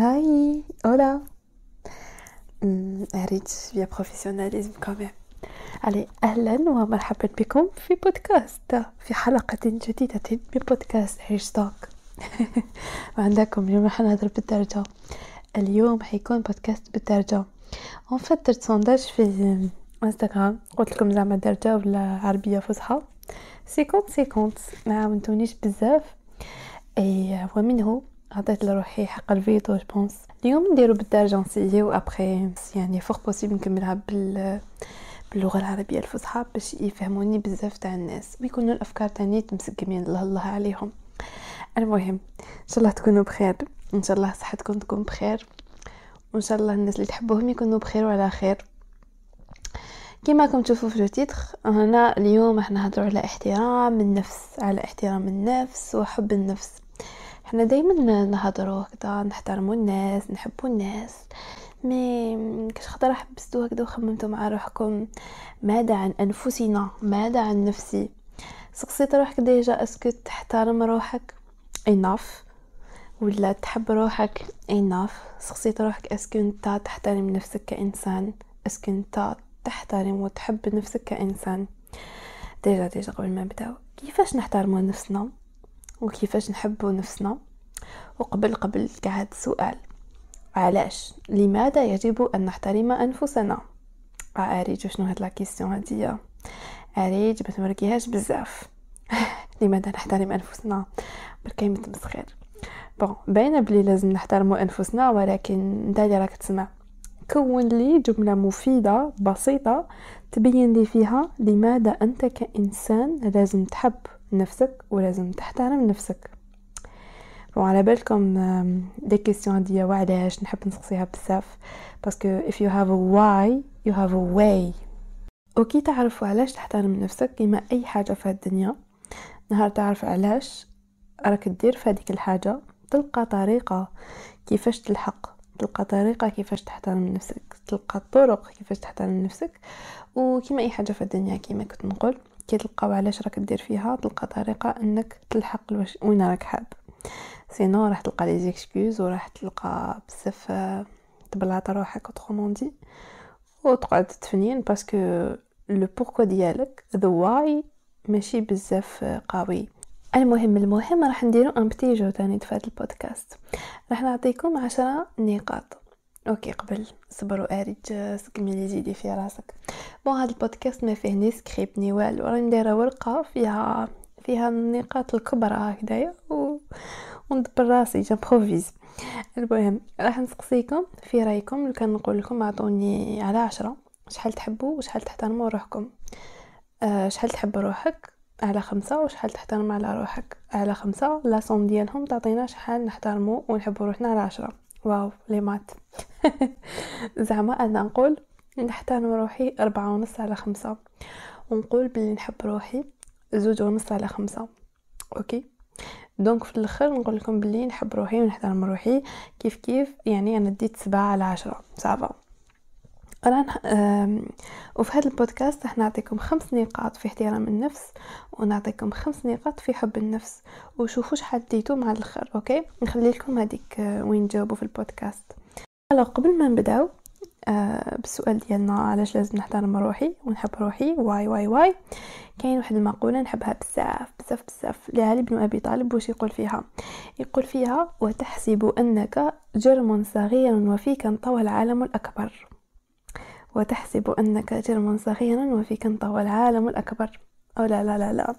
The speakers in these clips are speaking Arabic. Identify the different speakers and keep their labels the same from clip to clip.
Speaker 1: هاي اولا ريت بيا بروفيسيوناليزم كمان علي اهلا ومرحبا بكم في بودكاست في حلقة جديدة من بودكاست هيش توك وعندكم اليوم رح نهضر بالدرجة اليوم حيكون بودكاست بالدرجة اون فات درت سونداج في انستغرام قلت لكم زعما درجة ولا عربية فصحى سيكونت سيكونت ما عاونتونيش بزاف اي euh, ومنه عطيت لروحي حق الفيتو بونس اليوم نديرو بالدارجنسية وابخي يعني فوق بوسيبل نكملها بال باللغه العربيه الفصحى باش يفهموني بزاف تاع الناس ويكونوا الافكار تاني تمسكمين الله الله عليهم المهم ان شاء الله تكونوا بخير ان شاء الله صحتكم تكون بخير وان شاء الله الناس اللي تحبوهم يكونوا بخير وعلى خير كما راكم تشوفوا في التيتر هنا اليوم احنا نهضروا على احترام النفس على احترام النفس وحب النفس حنا دائما نهضروا هكذا نحترموا الناس نحبوا الناس مي كاش خطره حبستوا هكذا وخممتوا مع روحكم ماذا عن انفسنا ماذا عن نفسي سقسيت روحك ديجا اسكو تحترم روحك اناف ولا تحب روحك اناف سقسيت روحك اسكو انت تحترم نفسك كانسان اسكو انت تحترم وتحب نفسك كانسان ديجا ديجا قبل ما نبداو كيفاش نحترم نفسنا وكيفاش نحبوا نفسنا وقبل قبل قعد سؤال علاش لماذا يجب ان نحترم انفسنا اريج شنو هاد لا كيسيون هادي اريج ما تمركيهاش بزاف لماذا نحترم انفسنا بركي متمسخر بون باينه بلي لازم نحترموا انفسنا ولكن انت اللي راك تسمع كون لي جملة مفيدة بسيطة تبين لي فيها لماذا أنت كإنسان لازم تحب نفسك ولازم تحترم نفسك وعلى بالكم دي كيستيون هادي وعلاش نحب نسقسيها بزاف باسكو اف يو هاف ا واي يو هاف ا واي وكي تعرف علاش تحترم نفسك كيما اي حاجة في الدنيا نهار تعرف علاش راك دير في هذيك الحاجة تلقى طريقة كيفاش تلحق تلقى طريقة كيفاش تحترم نفسك تلقى طرق كيفاش تحترم نفسك وكيما أي حاجة في الدنيا كيما كنت نقول كي تلقاو علاش راك دير فيها تلقى طريقه انك تلحق الوش وين راك حاب سينو راح تلقى لي زيكسكوز وراح تلقى بزاف آه، تبلعط روحك اوترومون دي وتقعد تفنين باسكو لو بوركو ديالك ذا واي ماشي بزاف آه، قوي المهم المهم راح نديرو ان بتي جو تاني في هذا البودكاست راح نعطيكم عشرة نقاط اوكي قبل صبر اريج سكمي لي زيدي في راسك بون هذا البودكاست ما فيه ني سكريبت ني والو راني دايره ورقه فيها فيها النقاط الكبرى هكذايا و... وندبر راسي جامبروفيز المهم راح نسقسيكم في رايكم لو كان نقول لكم اعطوني على عشرة شحال تحبوا وشحال تحترموا روحكم أه شحال تحب روحك على خمسة وشحال تحترم على روحك على خمسة لا ديالهم تعطينا شحال نحترمو ونحبو روحنا على عشرة واو لي مات زعما انا نقول نحتان روحي أربعة ونص على خمسة ونقول بلي نحب روحي زوج ونص على خمسة اوكي دونك في الاخر نقول لكم بلي نحب روحي ونحترم روحي كيف كيف يعني انا ديت سبعة على عشرة صافا الآن وفي هذا البودكاست راح نعطيكم خمس نقاط في احترام النفس ونعطيكم خمس نقاط في حب النفس وشوفوا شحال ديتو مع الاخر اوكي نخلي لكم هذيك آه، وين جاوبوا في البودكاست الو قبل ما نبداو آه، بالسؤال ديالنا علاش لازم نحترم روحي ونحب روحي واي واي واي كاين واحد المقوله نحبها بزاف بزاف بزاف لعلي بن ابي طالب واش يقول فيها يقول فيها وتحسب انك جرم صغير وفيك انطوى العالم الاكبر وتحسب أنك جرم صغيرا وفيك انطوى العالم الأكبر أو لا لا لا لا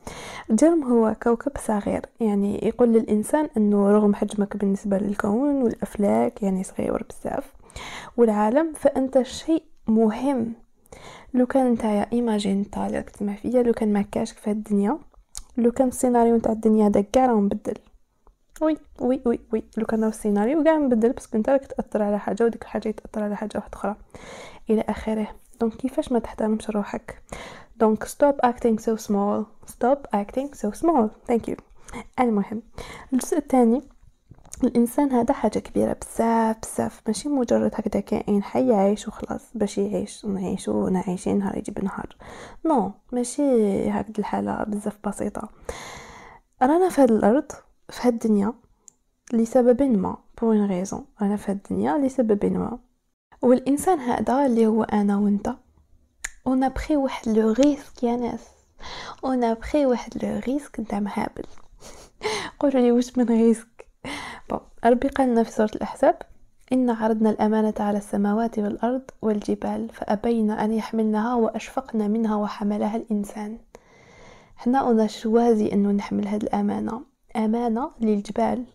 Speaker 1: الجرم هو كوكب صغير يعني يقول للإنسان أنه رغم حجمك بالنسبة للكون والأفلاك يعني صغير بزاف والعالم فأنت شيء مهم لو كان انت يا ايماجين طالع كتما فيا لو كان ما كاش في الدنيا لو كان السيناريو نتاع الدنيا هذا كاع راه مبدل وي وي وي وي لو كان السيناريو كاع نبدل باسكو نتا راك تاثر على حاجه وديك الحاجه يتاثر على حاجه واحده اخرى الى اخره دونك كيفاش ما تحترمش روحك دونك ستوب اكتينغ سو سمول ستوب اكتينغ سو سمول ثانك يو المهم الجزء الثاني الانسان هذا حاجه كبيره بزاف بزاف ماشي مجرد هكذا كائن حي عايش وخلاص باش يعيش ونعيش ونعيشين نهار يجي بنهار نو no. ماشي هكذا الحاله بزاف بسيطه رانا في هذه الارض في هاد الدنيا لسبب ما بور اون ريزون انا في هاد الدنيا لسبب ما والانسان هذا اللي هو انا وانت اون ابري واحد لو ريسك يا ناس اون ابري واحد لو ريسك نتاع مهابل قولوا لي واش من ريسك بون ربي قالنا في سوره الاحزاب إن عرضنا الأمانة على السماوات والأرض والجبال فأبين أن يحملنها وأشفقن منها وحملها الإنسان حنا أنا شوازي أنه نحمل هاد الأمانة أمانة للجبال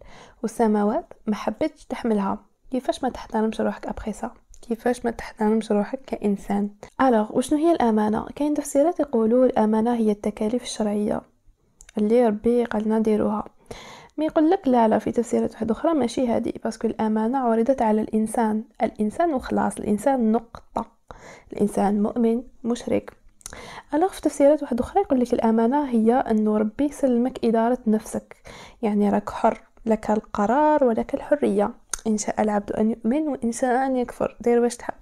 Speaker 1: والسماوات ما حبيتش تحملها كيفاش ما تحترمش روحك أبخيصة كيفاش ما تحترمش روحك كإنسان ألوغ وشنو هي الأمانة كاين تفسيرات يقولوا الأمانة هي التكاليف الشرعية اللي ربي قالنا ديروها ما يقول لك لا لا في تفسيرات واحدة أخرى ماشي هذه كل الأمانة عرضت على الإنسان الإنسان وخلاص الإنسان نقطة الإنسان مؤمن مشرك الوغ في تفسيرات واحد اخرى يقول لك الامانه هي انه ربي يسلمك اداره نفسك يعني راك حر لك القرار ولك الحريه ان شاء العبد ان يؤمن وان شاء ان يكفر دير واش تحب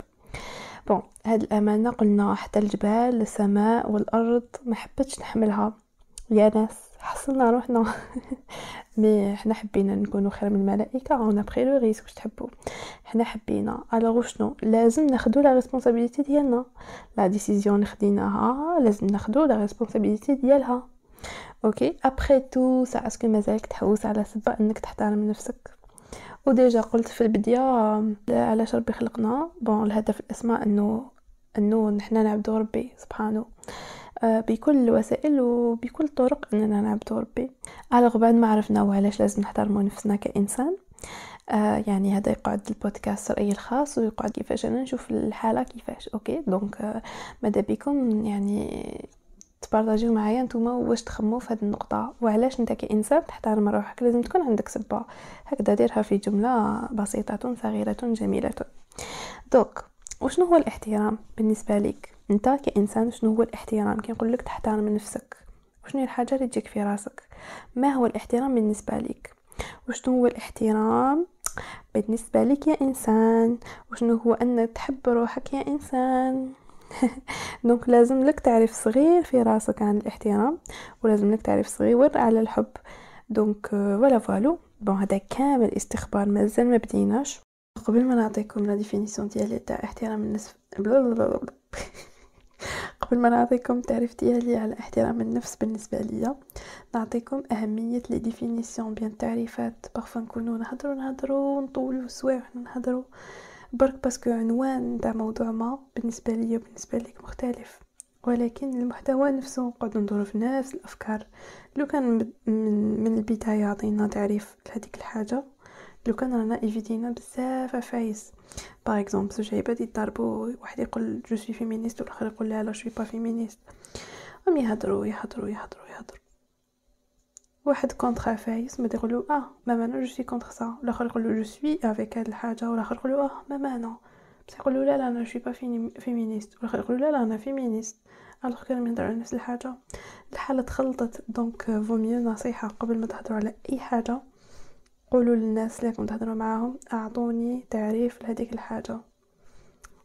Speaker 1: بون هاد الامانه قلنا حتى الجبال السماء والارض ما حبتش نحملها يا ناس حصلنا روحنا مي حنا حبينا نكونو خير من الملائكه اون ابري لو ريسك واش تحبوا حنا حبينا على شنو لازم ناخذوا لا ريسبونسابيلتي ديالنا لا ديسيزيون اللي خديناها لازم ناخذوا لا ريسبونسابيلتي ديالها اوكي ابري تو سا اسكو مازالك تحوس على سبا انك تحترم نفسك وديجا قلت في البدايه علاش ربي خلقنا بون الهدف الاسماء انه انه نحنا نعبدو ربي سبحانه بكل الوسائل وبكل الطرق اننا نعبدو ربي على بعد ما عرفنا وعلاش لازم نحترمو نفسنا كانسان آه يعني هذا يقعد البودكاست رايي الخاص ويقعد كيفاش انا نشوف الحاله كيفاش اوكي دونك آه ماذا بكم يعني تبارطاجيو معايا نتوما واش تخمو في هذه النقطه وعلاش انت كانسان تحترم روحك لازم تكون عندك سبه هكذا ديرها في جمله بسيطه صغيره جميله دوك وشنو هو الاحترام بالنسبه لك انت كانسان شنو هو الاحترام كنقول لك تحترم نفسك وشنو هي الحاجه اللي تجيك في راسك ما هو الاحترام بالنسبه لك وشنو هو الاحترام بالنسبه لك يا انسان وشنو هو ان تحب روحك يا انسان دونك لازم لك تعرف صغير في راسك عن الاحترام ولازم لك تعرف صغير على الحب دونك ولا فالو بون هذا كامل استخبار مازال ما بديناش قبل ما نعطيكم لا ديفينيسيون ديالي تاع احترام النفس قبل ما نعطيكم التعريف ديالي على احترام النفس بالنسبه ليا نعطيكم اهميه لي ديفينيسيون بيان التعريفات باغفا نكونو نهضروا نهضروا ونطولوا سوايع وحنا نهضروا برك باسكو عنوان تاع موضوع ما بالنسبه ليا بالنسبه ليك مختلف ولكن المحتوى نفسه نقعد ندورو في نفس الافكار لو كان من البدايه عطينا تعريف لهذيك الحاجه لو كان رانا ايفيتينا بزاف عفايس باغ اكزومبل زوج عباد يضربوا واحد يقول جو سوي فيمينيست والاخر يقول لا لا شوي با فيمينيست هم يهضروا يهضروا يهضروا يهضروا واحد كونتر عفايس ما آه، يقولوا اه ما معنى جو سوي كونتر سا الاخر يقول جو سوي افيك هاد الحاجه والاخر يقول اه ما معنى بصح يقولوا لا لا انا شوي با فيمينيست والاخر يقول لا لا انا فيمينيست الوغ كانوا يهضر على نفس الحاجه الحاله تخلطت دونك فو ميو نصيحه قبل ما تهضروا على اي حاجه قولوا للناس اللي راكم تهضروا معاهم اعطوني تعريف لهذيك الحاجه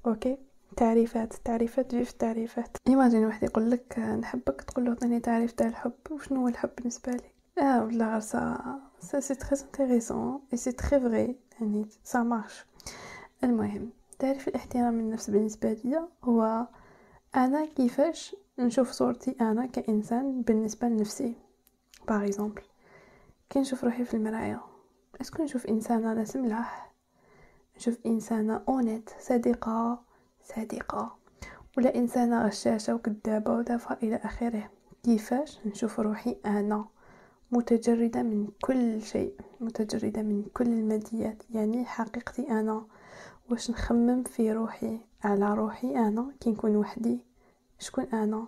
Speaker 1: اوكي تعريفات تعريفات جيف تعريفات ايماجين واحد يقول لك آه، نحبك تقول له عطيني تعريف تاع الحب وشنو هو الحب بالنسبه لي اه والله غير سا سا سي تري انتريسون اي سي تري فري يعني سا مارش المهم تعريف الاحترام النفس بالنسبه لي هو انا كيفاش نشوف صورتي انا كانسان بالنسبه لنفسي باغ اكزومبل كي نشوف روحي في المرايه اسكو نشوف انسانه لا سملاح نشوف انسانه اونيت صديقه صديقه ولا انسانه غشاشه وكذابه ودافعه الى اخره كيفاش نشوف روحي انا متجردة من كل شيء متجردة من كل الماديات يعني حقيقتي أنا واش نخمم في روحي على روحي أنا كي نكون وحدي شكون أنا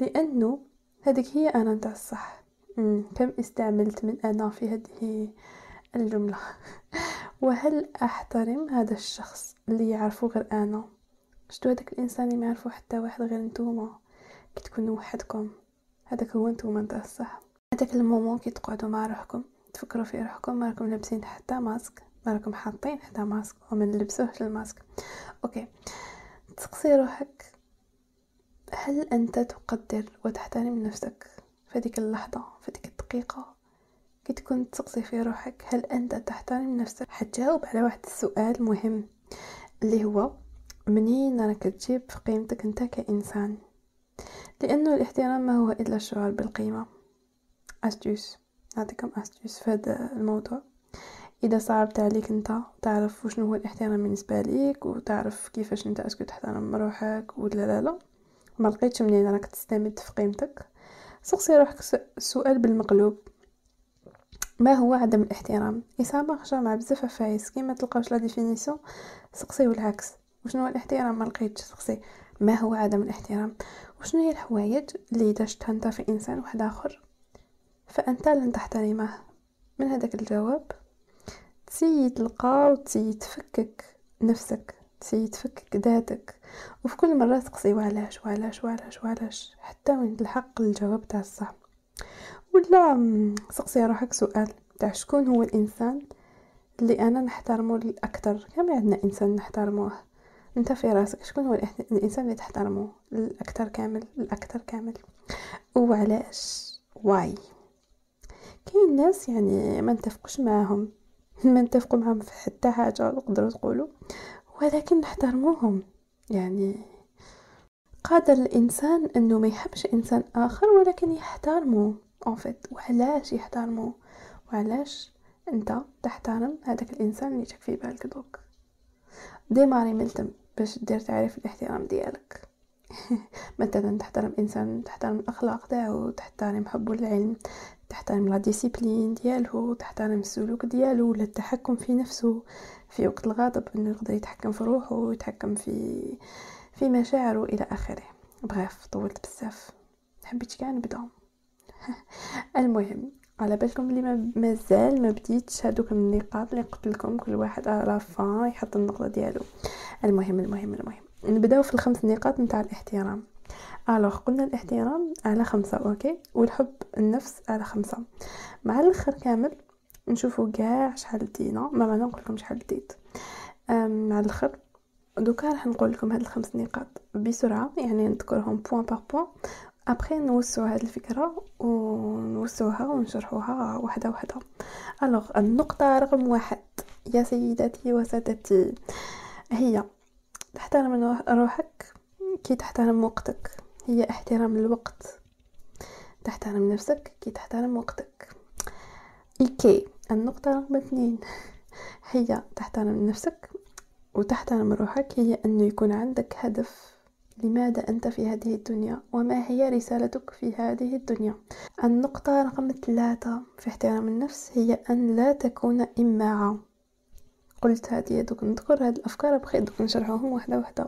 Speaker 1: لأنه هذيك هي أنا نتاع الصح كم استعملت من أنا في هذه الجملة وهل أحترم هذا الشخص اللي يعرفه غير أنا شتو هذاك الإنسان اللي ما يعرفه حتى واحد غير نتوما كي تكونوا وحدكم هذاك هو نتوما نتاع الصح هذاك المومون كي تقعدوا مع روحكم تفكروا في روحكم ما راكم لابسين حتى ماسك ما راكم حاطين حتى ماسك وما نلبسوهش الماسك اوكي تسقسي روحك هل انت تقدر وتحترم نفسك فديك اللحظة فديك الدقيقة كي تكون تسقسي في روحك هل أنت تحترم نفسك حتجاوب على واحد السؤال مهم اللي هو منين راك تجيب في قيمتك انت كإنسان لأنه الاحترام ما هو إلا الشعور بالقيمة أستيوس نعطيكم أستيوس في هذا الموضوع إذا صعبت عليك أنت تعرف شنو هو الاحترام بالنسبة ليك وتعرف كيفاش أنت أسكو تحترم روحك ولا لا لا ما لقيتش منين راك تستمد في قيمتك سقسي روحك السؤال بالمقلوب ما هو عدم الاحترام اصابه خشا مع بزاف فايس كي ما تلقاوش لا ديفينيسيون سقسيو العكس وشنو هو الاحترام ما لقيتش سقسي ما هو عدم الاحترام وشنو هي الحوايج اللي اذا شفتها انت في انسان واحد اخر فانت لن تحترمه من هذاك الجواب تسيي تلقى وتسيي تفكك نفسك تسيي تفكك ذاتك وفي كل مرة تقصي وعلاش وعلاش وعلاش وعلاش حتى وين تلحق الجواب تاع الصح ولا سقسي روحك سؤال تاع شكون هو الانسان اللي انا نحترمه الاكثر كامل عندنا انسان نحترموه انت في راسك شكون هو الانسان اللي تحترمه الاكثر كامل الاكثر كامل وعلاش واي كاين ناس يعني ما نتفقش معاهم ما نتفقوا معاهم في حتى حاجه نقدروا تقولوا ولكن نحترموهم يعني قادر الانسان انه ما يحبش انسان اخر ولكن يحترمه اونفيت وعلاش يحترمه وعلاش انت تحترم هذاك الانسان اللي جاك في بالك دوك ديماري من ملتم باش دير تعريف الاحترام ديالك مثلا تحترم انسان تحترم الاخلاق تاعو تحترم حبو للعلم تحترم لا ديسيبلين ديالو تحترم السلوك ديالو ولا التحكم في نفسه في وقت الغاضب انه يقدر يتحكم في روحه ويتحكم في في مشاعره الى اخره بغاف طولت بزاف حبيت كاع نبدا المهم على بالكم اللي مازال ما بديتش هادوك النقاط اللي قلت لكم كل واحد على فان يحط النقطه ديالو المهم المهم المهم نبداو في الخمس نقاط نتاع الاحترام الوغ قلنا الاحترام على خمسة اوكي والحب النفس على خمسة مع الاخر كامل نشوفوا كاع شحال دينا ما معنى نقول لكم شحال ديت مع الاخر دوكا راح نقول لكم هاد الخمس نقاط بسرعه يعني نذكرهم بوان بار بوان ابخي نوسعو هاد الفكره ونوسعوها ونشرحوها وحده وحده الوغ النقطه رقم واحد يا سيداتي وسادتي هي تحترم روحك كي تحترم وقتك هي احترام الوقت تحترم نفسك كي تحترم وقتك إيكي النقطة رقم اثنين هي تحترم نفسك وتحترم روحك هي أنه يكون عندك هدف لماذا أنت في هذه الدنيا وما هي رسالتك في هذه الدنيا النقطة رقم ثلاثة في احترام النفس هي أن لا تكون إماعة قلت هذه دوك نذكر هذه الافكار بخير دوك نشرحوهم واحده واحده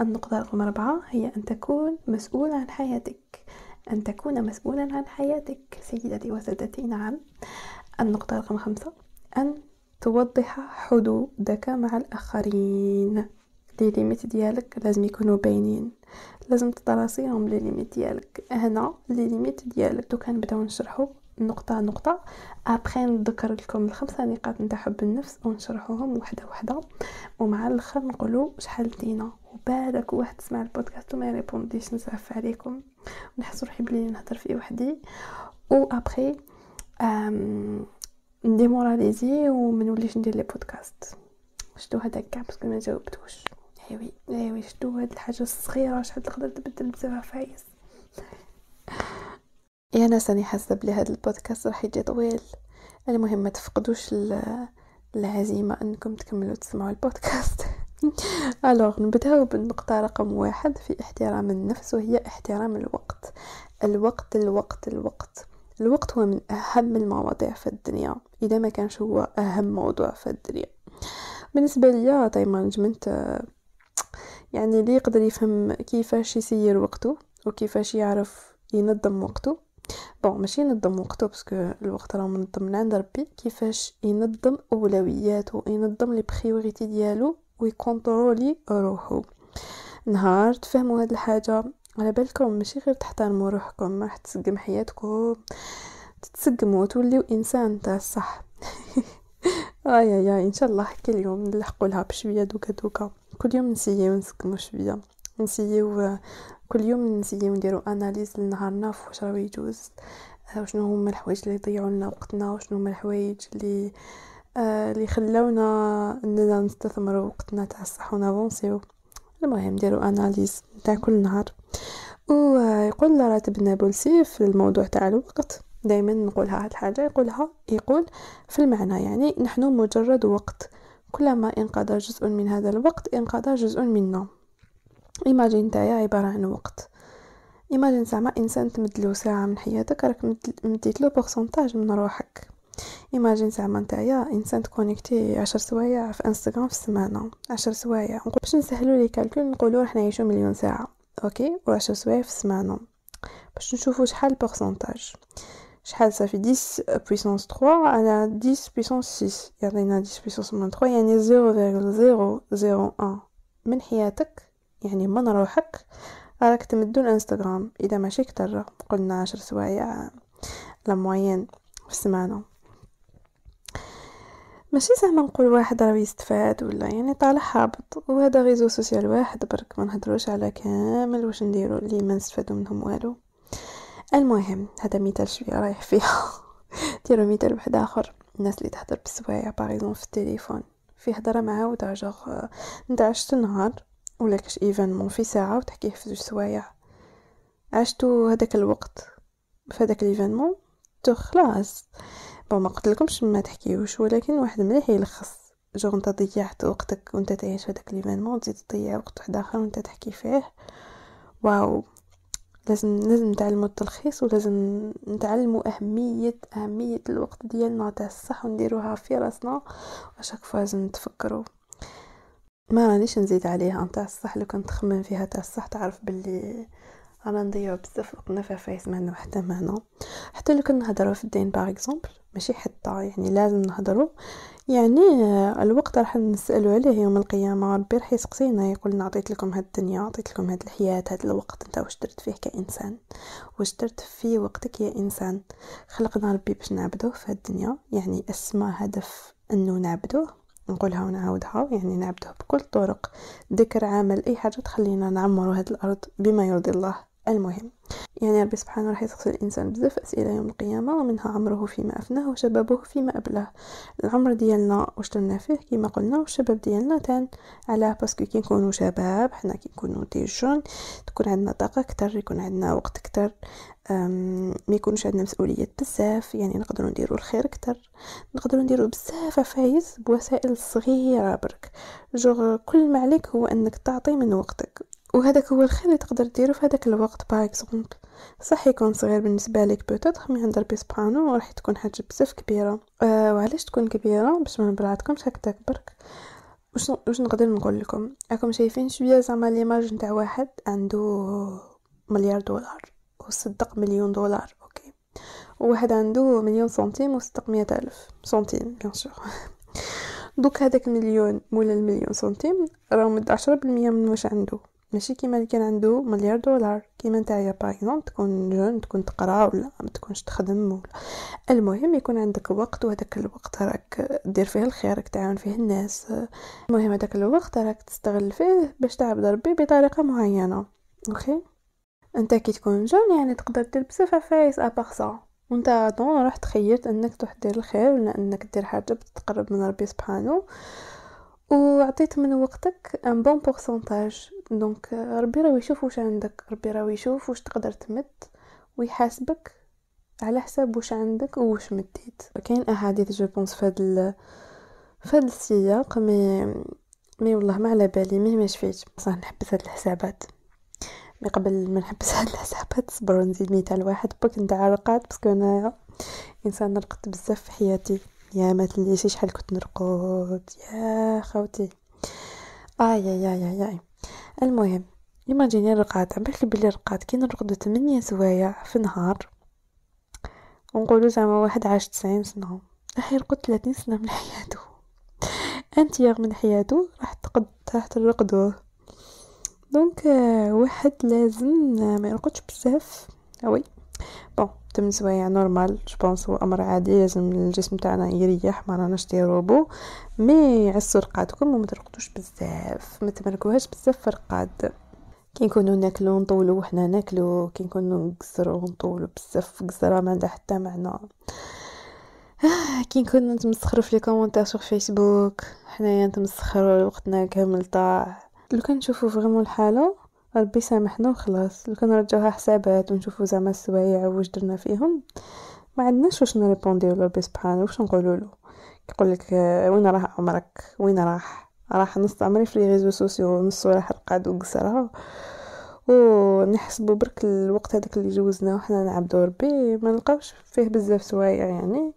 Speaker 1: النقطه رقم أربعة هي ان تكون مسؤول عن حياتك ان تكون مسؤولا عن حياتك سيدتي وسادتي نعم النقطه رقم خمسة ان توضح حدودك مع الاخرين لي ليميت ديالك لازم يكونوا باينين لازم تدرسيهم لي ليميت ديالك هنا لي ليميت ديالك دوكا نبداو نشرحو نقطة نقطة ابخي نذكر لكم الخمسة نقاط نتاع حب النفس ونشرحوهم وحدة وحدة ومع الاخر نقولو شحال دينا وبالك واحد تسمع البودكاست وما يريبونديش نزعف عليكم ونحس روحي بلي نهضر في وحدي و ابخي نديموراليزي ومنوليش ندير لي بودكاست شتو هذا كاع باسكو ما جاوبتوش ايوي ايوي شتو هاد الحاجه الصغيره شحال تقدر تبدل بزاف عفايس يا ناس راني حاسه بلي هاد البودكاست راح يجي طويل المهم ما تفقدوش العزيمه انكم تكملوا تسمعوا البودكاست الوغ نبداو بالنقطه رقم واحد في احترام النفس وهي احترام الوقت الوقت الوقت الوقت الوقت هو من اهم المواضيع في الدنيا اذا ما كانش هو اهم موضوع في الدنيا بالنسبه ليا تايم آه، مانجمنت يعني اللي يقدر يفهم كيفاش يسير وقته وكيفاش يعرف ينظم وقته بون ماشي ينظم وقته باسكو الوقت راه منظم من عند ربي كيفاش ينظم اولوياته ينظم لي بريوريتي ديالو ويكونترولي روحو نهار تفهموا هاد الحاجه على بالكم ماشي غير تحترموا روحكم راح تسقم حياتكم تتسقموا وتوليو انسان تاع الصح اي اي يا ان شاء الله كل يوم نلحقوا لها بشويه دوكا دوكا كل يوم نسيي نسقمو شويه نسيو كل يوم نسيو نديرو اناليز لنهارنا في واش راه يجوز آه، وشنو هما الحوايج اللي ضيعوا لنا وقتنا وشنو هما الحوايج اللي آه، اللي خلاونا اننا نستثمروا وقتنا تاع الصح ونافونسيو المهم نديرو اناليز تاع كل نهار ويقول راتب نابلسي في الموضوع تاع الوقت دائما نقولها هاد الحاجه يقولها يقول في المعنى يعني نحن مجرد وقت كلما انقضى جزء من هذا الوقت انقضى جزء منا ايماجين تاعي عبارة عن وقت ايماجين زعما انسان تمدلو ساعة من حياتك راك مديتلو بورسونتاج من روحك ايماجين زعما نتايا انسان تكونيكتي عشر سوايع في انستغرام في السمانه عشر سوايع نقول باش نسهلو لي كالكول نقولو راح نعيشو مليون ساعه اوكي و عشر سوايع في السمانه باش نشوفو شحال بورسونتاج شحال صافي 10 puissance 3 على 10 puissance 6 يعطينا 10 puissance moins 3 يعني 0.001 من حياتك يعني من روحك راك تمدو الانستغرام اذا ماشي كتر قلنا 10 سوايع لا موين في السمانه ماشي زعما نقول واحد راه يستفاد ولا يعني طالع حابط وهذا غيزو سوسيال واحد برك ما نهضروش على كامل واش نديرو اللي ما نستفادو منهم والو المهم هذا مثال شويه رايح فيها ديروا مثال واحد اخر الناس اللي تحضر بالسوايع باغيزون في التليفون في هضره معاوده جوغ انت آه، عشت نهار ولا كاش ايفينمون في ساعه وتحكيه في زوج سوايع عشتو هذاك الوقت في هذاك ليفينمون تو خلاص بون ما قلتلكمش ما تحكيوش ولكن واحد مليح يلخص جوغ انت ضيعت وقتك وانت تعيش هذاك ليفينمون تزيد تضيع وقت واحد اخر وانت تحكي فيه واو لازم لازم نتعلموا التلخيص ولازم نتعلموا اهميه اهميه الوقت ديالنا تاع الصح ونديروها في راسنا اشاك فوا لازم نتفكروا ما رانيش نزيد عليها نتاع الصح لو كنت تخمم فيها تاع الصح تعرف باللي انا نضيع بزاف وقتنا في فايس ما عندهم حتى معنى حتى لو كنا نهضروا في الدين باغ اكزومبل ماشي حتى يعني لازم نهضروا يعني آه، الوقت راح نسألو عليه يوم القيامة ربي راح يسقسينا يقول نعطيت لكم هاد الدنيا عطيت لكم هاد الحياة هاد الوقت نتا واش درت فيه كإنسان واش درت في وقتك يا إنسان خلقنا ربي باش نعبدوه في هاد الدنيا يعني أسمى هدف أنه نعبدوه نقولها ونعاودها يعني نعبدوه بكل طرق ذكر عمل اي حاجه تخلينا نعمروا هاد الارض بما يرضي الله المهم يعني ربي سبحانه راح يسقسي الانسان بزاف اسئله يوم القيامه ومنها عمره فيما افناه وشبابه فيما ابلاه العمر ديالنا واش درنا فيه كما قلنا والشباب ديالنا تان علاه باسكو كي نكونوا شباب حنا كي نكونوا دي جون تكون عندنا طاقه اكثر يكون عندنا وقت اكثر ما يكونش عندنا مسؤوليات بزاف يعني نقدروا نديروا الخير اكثر نقدروا نديروا بزاف فايز بوسائل صغيره برك جوغ كل ما عليك هو انك تعطي من وقتك وهذاك هو الخير اللي تقدر ديرو في هذاك الوقت باغ اكزومبل صح يكون صغير بالنسبه لك بوتيت مي عند ربي سبحانه راح تكون حاجه بزاف كبيره أه وعلاش تكون كبيره باش ما نبرعتكمش هكا تكبر واش واش نقدر نقول لكم راكم شايفين شويه زعما ليماج نتاع واحد عنده مليار دولار وصدق مليون دولار اوكي وواحد عنده مليون سنتيم وصدق مية ألف سنتيم بيان سور دوك هذاك مليون مولا المليون سنتيم راهم عشرة بالمية من واش عنده ماشي كيما اللي كان عنده مليار دولار كيما نتايا باغ تكون جون تكون تقرا ولا ما تكونش تخدم ولا المهم يكون عندك وقت وهداك الوقت راك دير فيه الخير راك تعاون فيه الناس المهم هداك الوقت راك تستغل فيه باش تعبد ربي بطريقه معينه اوكي انت كي تكون جون يعني تقدر دير بزاف عفايس ابار سا وانت دون رحت خيرت انك تروح دير الخير ولا انك دير حاجه تقرب من ربي سبحانه وعطيت من وقتك ان بون بورسنتاج دونك ربي راه يشوف واش عندك ربي راه يشوف واش تقدر تمد ويحاسبك على حساب واش عندك واش مديت كاين احاديث جو بونس فهاد ال... فهاد السياق مي مي والله ما على بالي مي ما شفيت بصح نحبس هاد الحسابات مي قبل ما نحبس هاد الحسابات صبروا نزيد مثال واحد الواحد نتاع عرقات باسكو انايا انسان رقت بزاف في حياتي يا ما تنسيش شحال كنت نرقد يا خوتي اي اي اي اي المهم ايماجيني رقعت عم بحلي بلي رقعت كي نرقد 8 سوايع في نهار ونقولو زعما واحد عاش تسعين سنة راح يرقد 30 سنة من حياته يا من حياته راح تقد راح ترقدوه دونك واحد لازم ما يرقدش بزاف وي بون تم سوايع نورمال جبونس هو امر عادي لازم الجسم تاعنا يريح ما راناش تي روبو مي عسوا رقادكم وما ترقدوش بزاف ما تمركوهاش بزاف في الرقاد كي نكونو ناكلو نطولو وحنا ناكلو كي نكونو نقصرو نطولو بزاف قصره ما عندها حتى معنى آه، كي نكونو نتمسخرو في لي كومونتير سور فيسبوك حنايا نتمسخرو وقتنا كامل طاع لو كان نشوفو فريمون الحاله ربي سامحنا وخلاص لو كان رجعها حسابات ونشوفوا زعما السوايع واش درنا فيهم ما عندناش واش نريبونديو لربي سبحانه واش نقولوا له كيقول لك آه، وين راه عمرك وين راح راح نص عمري في لي ريزو سوسيو نص راح نقعد وقصرها ونحسبوا برك الوقت هذاك اللي جوزناه وحنا نعبدو ربي ما نلقاوش فيه بزاف سوايع يعني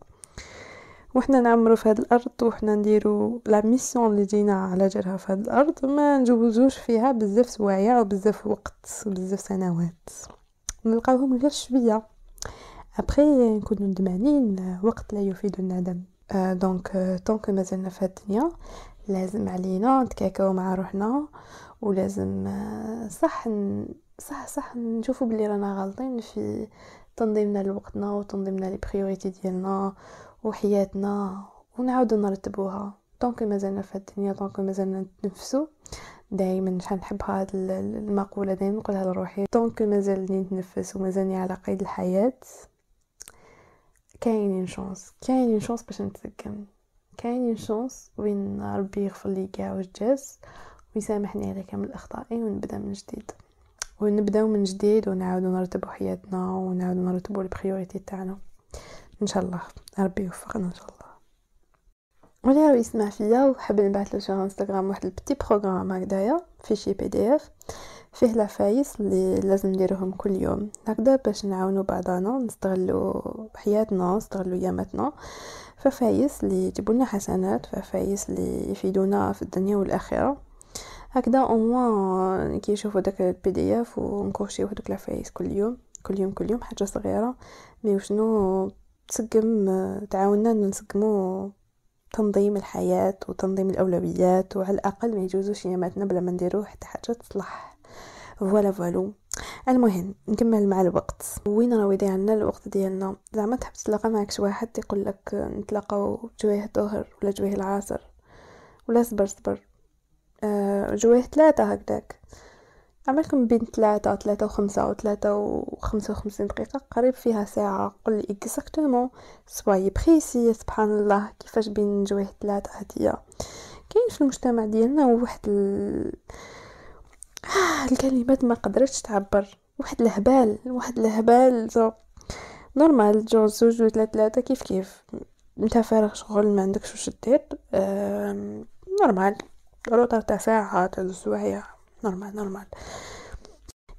Speaker 1: وحنا نعمرو في هاد الارض وحنا نديرو لا ميسيون اللي جينا على جرها في هاد الارض ما نجوزوش فيها بزاف سوايع وبزاف وقت بزاف سنوات نلقاوهم غير شويه ابري نكونو ندمانين وقت لا يفيد الندم دونك euh, طونك euh, مازلنا في هاد الدنيا لازم علينا نتكاكاو مع روحنا ولازم euh, صح صح صح نشوفوا بلي رانا غالطين في تنظيمنا لوقتنا وتنظيمنا لي بريوريتي ديالنا وحياتنا ونعاودو نرتبوها طونكو مازلنا في الدنيا طونكو مازلنا نتنفسو دائما شحال نحب هاد المقوله دائما نقولها لروحي طونكو مازالني نتنفس ومازالني على قيد الحياه كاينين شونس كاينين شونس باش نتسكن كاينين شونس وين ربي يغفر لي كاع واش ويسامحني على كامل اخطائي ونبدا من جديد ونبداو من جديد ونعاودو نرتبو حياتنا ونعاودو نرتبو البريوريتي تاعنا ان شاء الله ربي يوفقنا ان شاء الله ولي راه يسمع فيا وحاب نبعث له على انستغرام واحد البتي بروغرام هكدايا في شي بي دي اف فيه لافايس اللي لازم نديروهم كل يوم هكذا باش نعاونو بعضنا نستغلو حياتنا نستغلو ياماتنا ففايس اللي يجيبوا لنا حسنات ففايس اللي يفيدونا في الدنيا والاخره هكذا اون كي يشوفوا داك البي دي اف ونكوشيو هذوك لافايس كل يوم كل يوم كل يوم حاجه صغيره مي وشنو تسقم تعاوننا أن نسقمو تنظيم الحياة وتنظيم الأولويات وعلى الأقل ما يجوزوش ياماتنا بلا ما نديرو حتى حاجة تصلح فوالا فوالو المهم نكمل مع الوقت وين راهو يضيع لنا الوقت ديالنا زعما تحب تتلاقى شي واحد يقول لك نتلاقاو جواه الظهر ولا جواه العصر ولا صبر صبر آه جواه ثلاثة هكذاك عملكم بين و تلاتة وخمسة وثلاثة وخمسة وخمسين دقيقة قريب فيها ساعة قل اكزاكتومون سواي بخيسي سبحان الله كيفاش بين جويه تلاتة هادية كاين في المجتمع ديالنا واحد ال... آه الكلمات ما قدرتش تعبر واحد الهبال واحد الهبال زو نورمال جو زوج ولا تلاتة كيف كيف نتا فارغ شغل ما عندكش واش دير آه... نورمال روتر تاع ساعة تاع زوايع نورمال نورمال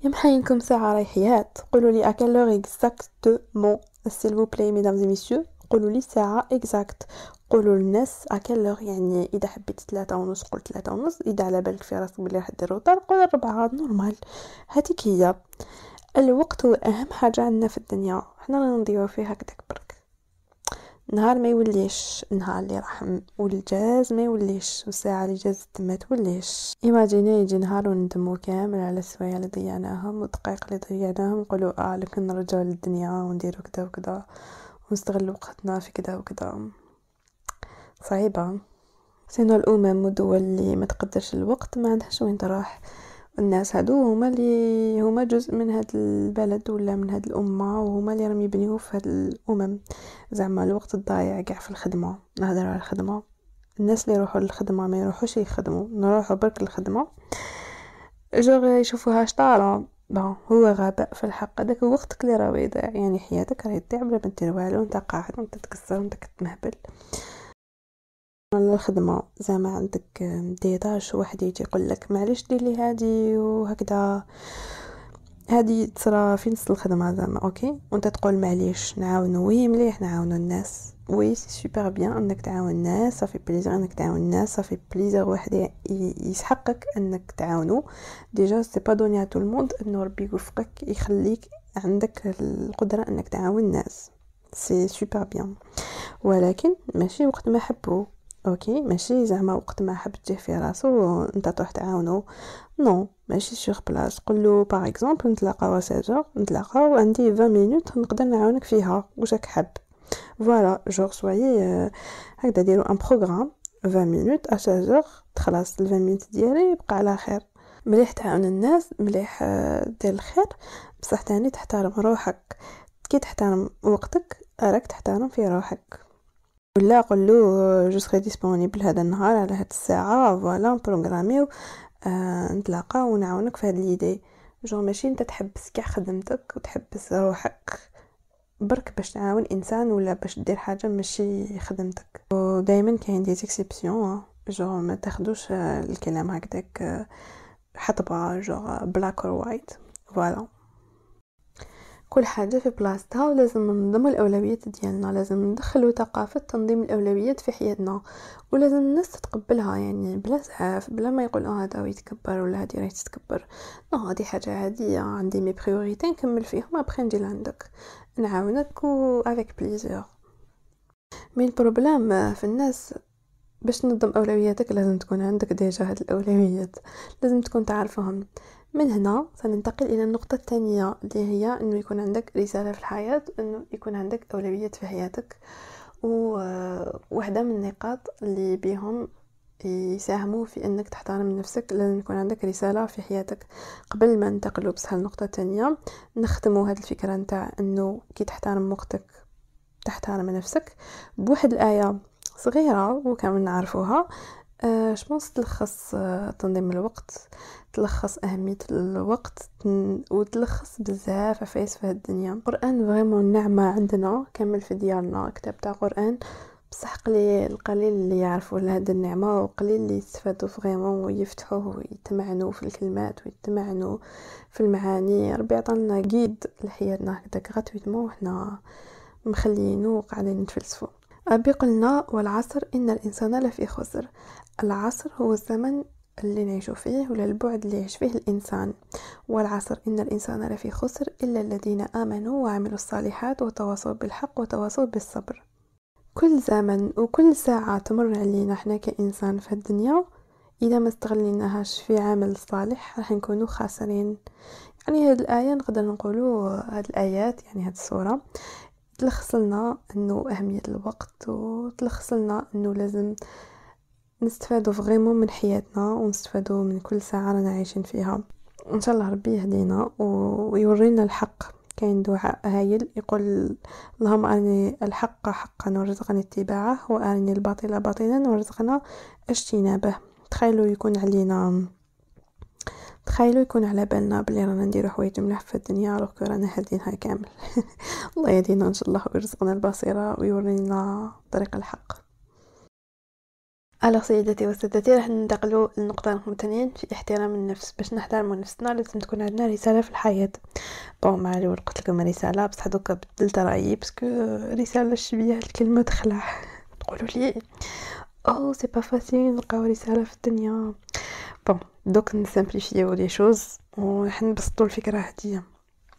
Speaker 1: يا محاينكم ساعة رايحيات قولوا لي اكل لوغ heure exactement s'il vous plaît mesdames et قولوا لي ساعة اكزاكت قولوا للناس اكل لوغ يعني إذا حبيت ثلاثة ونص قول ثلاثة ونص إذا على بالك في راسك بلي راح دير روتار قول أربعة نورمال هذيك هي الوقت هو أهم حاجة عندنا في الدنيا حنا اللي نضيعو فيه هكداك برك نهار ما يوليش نهار اللي راح والجاز ما يوليش والساعه اللي جازت ما توليش ايماجيني يجي نهار وندمو كامل على السوايع اللي ضيعناهم والدقائق اللي ضيعناهم نقولوا اه لكن نرجع للدنيا ونديرو كدا وكذا ونستغل وقتنا في كدا وكذا صعيبه سينو الامم والدول اللي ما تقدرش الوقت ما عندهاش وين تروح الناس هادو هما اللي هما جزء من هاد البلد ولا من هاد الامه وهما اللي راهم يبنيو في هاد الامم زعما الوقت الضايع كاع في الخدمه نهضر على الخدمه الناس اللي يروحوا للخدمه ما يروحوش يخدموا نروحوا برك للخدمه جوغ يشوفوها شطاره بون هو غباء في الحق هذاك وقتك اللي راه يضيع يعني حياتك راهي تضيع بلا ما دير والو انت قاعد وانت تكسر نتا كتمهبل الخدمة زعما عندك ديتاش واحد يجي يقول لك معليش دير لي هادي وهكذا هادي تصرا في نص الخدمه زعما اوكي وانت تقول معليش نعاونو وي مليح نعاونو الناس وي سي سوبر بيان انك تعاون الناس صافي بليزير انك تعاون الناس صافي بليزير واحد يسحقك انك تعاونو ديجا سي با دوني ا تو الموند انه ربي يوفقك يخليك عندك القدره انك تعاون الناس سي سوبر بيان ولكن ماشي وقت ما حبوا اوكي ماشي زعما وقت ما حب تجيه في راسو انت تروح تعاونو نو ماشي سيغ بلاص قولو باغ اكزومبل نتلاقاو ساجور نتلاقاو عندي 20 مينوت نقدر نعاونك فيها راك حب فوالا جور سويي هكذا ديرو ان بروغرام 20 مينوت ا ساجور تخلص ال 20 مينوت ديالي يبقى على خير مليح تعاون الناس مليح آه، دير الخير بصح تاني تحترم روحك كي تحترم وقتك راك تحترم في روحك ولا قول له جو سري ديسبونيبل هذا النهار على هاد الساعه فوالا نبروغراميو نتلاقاو ونعاونك في هاد ليدي جون ماشي نتا تحبس كاع خدمتك وتحبس روحك برك باش تعاون انسان ولا باش دير حاجه ماشي خدمتك ودائما كاين دي اكسبسيون جون ما تاخدوش آه، الكلام هكداك آه، حطبه جون بلاك اور وايت فوالا كل حاجة في بلاصتها ولازم ننظم الأولويات ديالنا لازم ندخل ثقافة تنظيم الأولويات في حياتنا ولازم الناس تتقبلها يعني بلا زعاف بلا ما يقول اه هذا يتكبر ولا هادي راهي تتكبر نو هادي حاجة عادية عندي مي بريوريتي نكمل فيهم ابخي نجي لعندك نعاونك و افيك بليزيور مي البروبلام في الناس باش تنظم اولوياتك لازم تكون عندك ديجا هاد الاولويات لازم تكون تعرفهم من هنا سننتقل الى النقطه الثانيه اللي هي انه يكون عندك رساله في الحياه انه يكون عندك اولويات في حياتك وواحده من النقاط اللي بهم يساهموا في انك تحترم نفسك لازم يكون عندك رساله في حياتك قبل ما ننتقلوا بصح النقطه الثانيه نختموا هذه الفكره نتاع انه كي تحترم وقتك تحترم نفسك بواحد الايه صغيره وكامل نعرفوها اش آه، بونس تلخص آه، تنظيم الوقت تلخص أهمية الوقت وتلخص بزاف عفايس في الدنيا القرآن فريمون نعمة عندنا كامل في ديارنا كتاب تاع قرآن بصح قليل القليل اللي يعرفوا لهذه النعمة وقليل اللي يستفادوا فريمون ويفتحوه ويتمعنوا في الكلمات ويتمعنوا في المعاني ربي عطانا جيد لحياتنا هكذا غراتويتمون وحنا مخلينو قاعدين نتفلسفو ربي قلنا والعصر إن الإنسان لفي خسر العصر هو الزمن اللي نعيش فيه وللبعد اللي يعيش فيه الإنسان والعصر إن الإنسان لفي خسر إلا الذين آمنوا وعملوا الصالحات وتواصوا بالحق وتواصوا بالصبر كل زمن وكل ساعة تمر علينا حنا كإنسان في الدنيا إذا ما استغلناهاش في عمل صالح راح نكونوا خاسرين يعني هاد الآية نقدر نقولوا هاد الآيات يعني هاد الصورة تلخص لنا أنه أهمية الوقت وتلخص لنا أنه لازم نستفادوا فريمون من حياتنا ونستفادوا من كل ساعة رانا عايشين فيها ان شاء الله ربي يهدينا ويورينا الحق كاين دعاء هايل يقول اللهم أرني الحق حقا ورزقني اتباعه وأرني الباطل باطلا ورزقنا اجتنابه تخيلوا يكون علينا تخيلوا يكون على بالنا بلي رانا نديرو حوايج ملاح في الدنيا لوكو رانا هادينها كامل الله يهدينا ان شاء الله ويرزقنا البصيره ويورينا طريق الحق الوغ سيداتي وسادتي راح ننتقلوا للنقطة رقم ثانيين في احترام النفس باش نحترموا نفسنا لازم تكون عندنا رسالة في الحياة بون مع الأول قلت لكم رسالة بصح دوكا بدلت رأيي باسكو رسالة شبيه الكلمة تخلع تقولوا لي او سي با فاسيل نلقاو رسالة في الدنيا بون دوك نسامبليفيو لي شوز و راح نبسطوا الفكرة هدية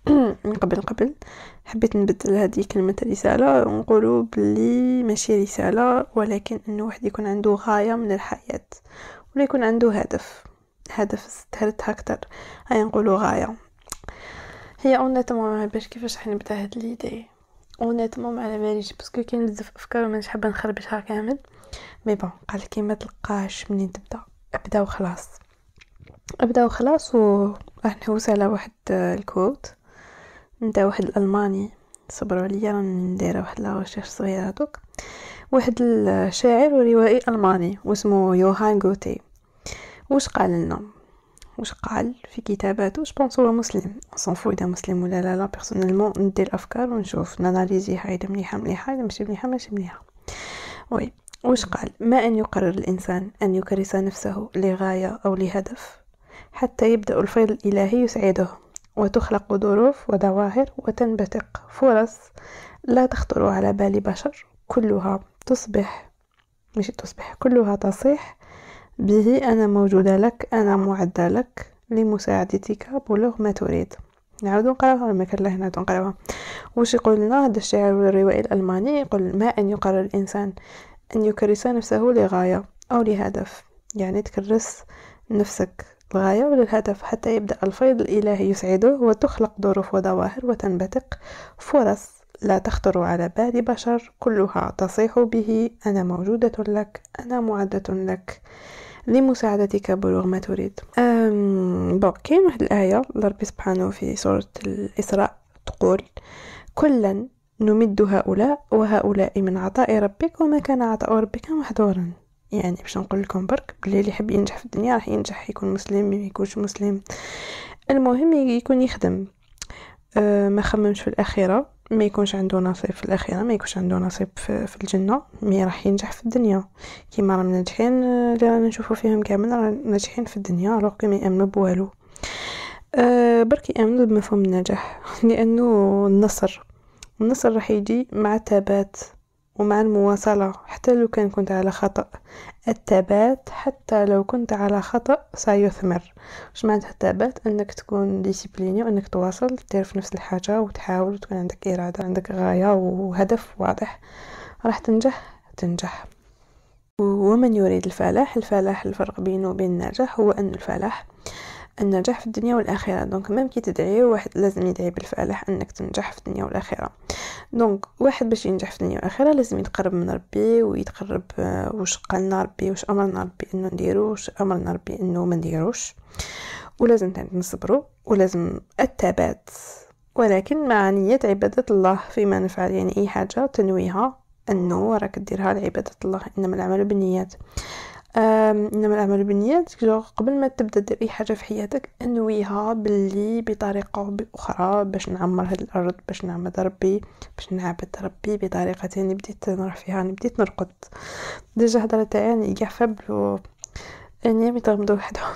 Speaker 1: من قبل قبل حبيت نبدل هذه كلمة رسالة ونقولوا بلي ماشي رسالة ولكن انه واحد يكون عنده غاية من الحياة ولا يكون عنده هدف هدف استهلتها اكتر هاي نقولوا غاية هي اونيتمون ما باش كيفاش نبدا هاد ليدي اونيتمون ما على باليش باسكو كاين بزاف افكار ومانيش حابه نخربشها كامل مي بون قال كي ما تلقاش منين تبدا ابدا وخلاص ابدا وخلاص و راح نحوس على واحد الكوت نتاع واحد الالماني صبروا عليا راني دايره واحد لا ريشيرش صغيره دوك واحد الشاعر وروائي الماني واسمه يوهان غوتي واش قال لنا واش قال في كتاباته جو هو مسلم سون فو اذا مسلم ولا لا لا بيرسونيلمون ندير افكار ونشوف ناناليزيها اذا مليحه مليحه اذا ماشي مليحه ماشي مليحه وي واش قال ما ان يقرر الانسان ان يكرس نفسه لغايه او لهدف حتى يبدا الفيض الالهي يسعده وتخلق ظروف وظواهر وتنبثق فرص لا تخطر على بال بشر كلها تصبح مش تصبح كلها تصيح به أنا موجودة لك أنا معدة لك لمساعدتك بلوغ ما تريد نعود نقراها ولا ما كان لهنا تنقراوها واش يقول لنا هذا الشاعر الروائي الالماني يقول ما ان يقرر الانسان ان يكرس نفسه لغايه او لهدف يعني تكرس نفسك الغاية وللهدف حتى يبدأ الفيض الإلهي يسعده وتخلق ظروف وظواهر وتنبثق فرص لا تخطر على بال بشر كلها تصيح به أنا موجودة لك أنا معدة لك لمساعدتك بلوغ ما تريد بون كاين واحد الآية لربي سبحانه في سورة الإسراء تقول كلا نمد هؤلاء وهؤلاء من عطاء ربك وما كان عطاء ربك محظورا يعني باش نقول لكم برك بلي اللي يحب ينجح في الدنيا راح ينجح يكون مسلم ما يكونش مسلم المهم يكون يخدم آه، ما خممش في الاخره ما يكونش عنده نصيب في الاخره ما يكونش عنده نصيب في, الجنه مي راح ينجح في الدنيا كيما رانا ناجحين آه، اللي رانا نشوفو فيهم كامل رانا ناجحين في الدنيا الوغ كي ما يامنوا بوالو أه برك يامنوا بمفهوم النجاح لانه النصر النصر راح يجي مع ثبات ومع المواصلة حتى لو كان كنت على خطأ التبات حتى لو كنت على خطأ سيثمر واش معناتها التبات انك تكون ديسيبليني وانك تواصل تعرف في نفس الحاجة وتحاول وتكون عندك إرادة عندك غاية وهدف واضح راح تنجح تنجح ومن يريد الفلاح الفلاح الفرق بينه وبين النجاح هو أن الفلاح النجاح في الدنيا والآخرة دونك ميم كي تدعي واحد لازم يدعي بالفلاح أنك تنجح في الدنيا والآخرة دونك واحد باش ينجح في الدنيا والآخرة لازم يتقرب من ربي ويتقرب آه، واش قالنا ربي واش أمرنا ربي أنه نديرو واش أمرنا ربي أنه ما نديروش ولازم نصبرو ولازم الثبات ولكن مع نية عبادة الله فيما نفعل يعني أي حاجة تنويها أنه راك ديرها لعبادة الله إنما العمل بالنيات انما الاعمال بالنيات قبل ما تبدا دير اي حاجه في حياتك انويها باللي بطريقه أو باخرى باش نعمر هاد الارض باش نعبد ربي باش نعبد ربي بطريقه تاني بديت نروح فيها انا بديت نرقد ديجا هضره تاعي يعني كاع و اني بيتغمضوا وحدهم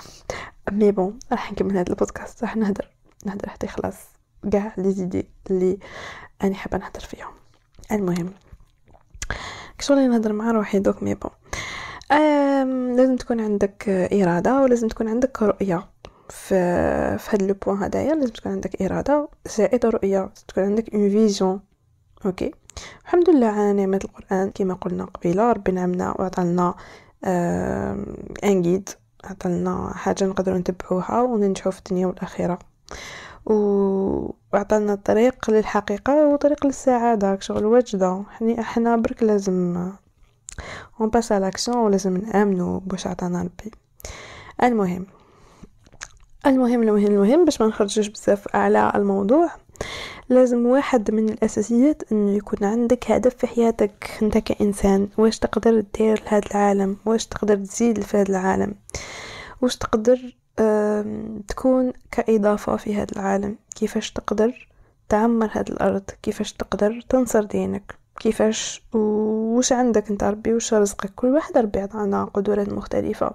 Speaker 1: مي بون راح نكمل هاد البودكاست راح نهدر نهدر حتى خلاص كاع لي زيدي اللي اني حابه نهدر فيهم المهم كشغل نهدر مع روحي دوك مي بون لازم تكون عندك إرادة ولازم تكون عندك رؤية في في هذا لو بوين هدايا لازم تكون عندك إرادة زائد رؤية تكون عندك اون فيزيون اوكي الحمد لله على نعمة القرآن كما قلنا قبيلة ربي نعمنا وعطانا ان عطانا حاجة نقدروا نتبعوها وننجحوا في الدنيا والآخرة عطانا طريق للحقيقة وطريق للسعادة شغل وجدة حنا برك لازم اون باس على لاكسيون ولازم نامنوا باش عطانا ربي المهم المهم المهم المهم باش ما نخرجوش بزاف على الموضوع لازم واحد من الاساسيات انه يكون عندك هدف في حياتك انت كانسان واش تقدر دير لهذا العالم واش تقدر تزيد في هذا العالم واش تقدر تكون كإضافة في هذا العالم كيفاش تقدر تعمر هذه الأرض كيفاش تقدر تنصر دينك كيفاش وش عندك انت ربي وش رزقك كل واحد ربي عطانا قدرات مختلفة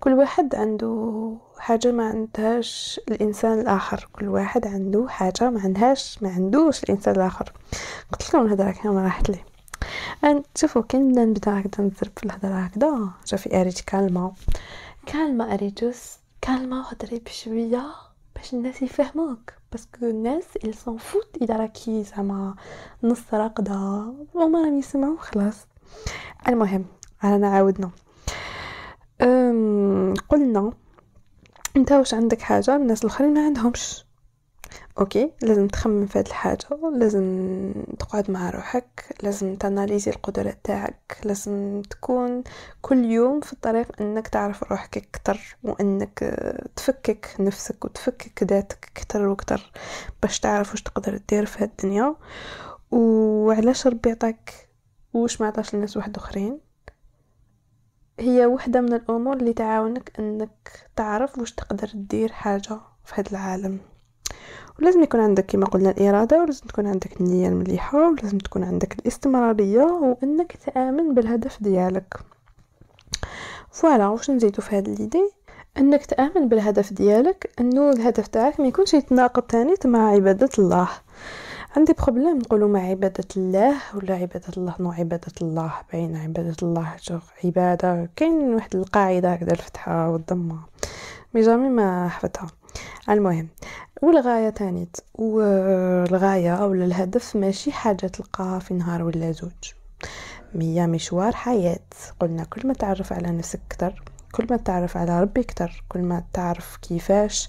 Speaker 1: كل واحد عنده حاجة ما عندهاش الإنسان الآخر كل واحد عنده حاجة ما عندهاش ما عندوش الإنسان الآخر قلت لكم الهضرة كامل راحت لي شوفوا كي نبدا نبدا هكذا نضرب في الهضرة هكذا جا في أريج كالما كالما أريجوس كالما هضري بشوية باش الناس يفهموك باسكو الناس اللي s'en فوت اذا راكي زعما نص راقده هما راهم يسمعوا خلاص المهم رانا عاودنا قلنا انت واش عندك حاجه الناس الاخرين ما عندهمش اوكي لازم تخمم في هاد الحاجه لازم تقعد مع روحك لازم تناليزي القدرات تاعك لازم تكون كل يوم في الطريق انك تعرف روحك اكثر وانك تفكك نفسك وتفكك ذاتك اكثر واكثر باش تعرف واش تقدر دير في هاد الدنيا وعلاش ربي عطاك واش ما عطاش لناس واحد اخرين هي وحدة من الأمور اللي تعاونك أنك تعرف واش تقدر دير حاجة في هذا العالم ولازم يكون عندك كما قلنا الإرادة ولازم تكون عندك النية المليحة ولازم تكون عندك الاستمرارية وأنك تآمن بالهدف ديالك فوالا واش نزيدو في هاد ليدي انك تامن بالهدف ديالك انه الهدف تاعك ما يكونش يتناقض تاني مع عباده الله عندي بروبليم نقولوا مع عباده الله ولا عباده الله نو عباده الله بين عباده الله عباده كاين واحد القاعده هكذا الفتحه والضمه مي جامي ما حفظتها المهم والغاية تانيت والغاية أو الهدف ماشي حاجة تلقاها في نهار ولا زوج هي مشوار حياة قلنا كل ما تعرف على نفسك كتر كل ما تعرف على ربي كتر كل ما تعرف كيفاش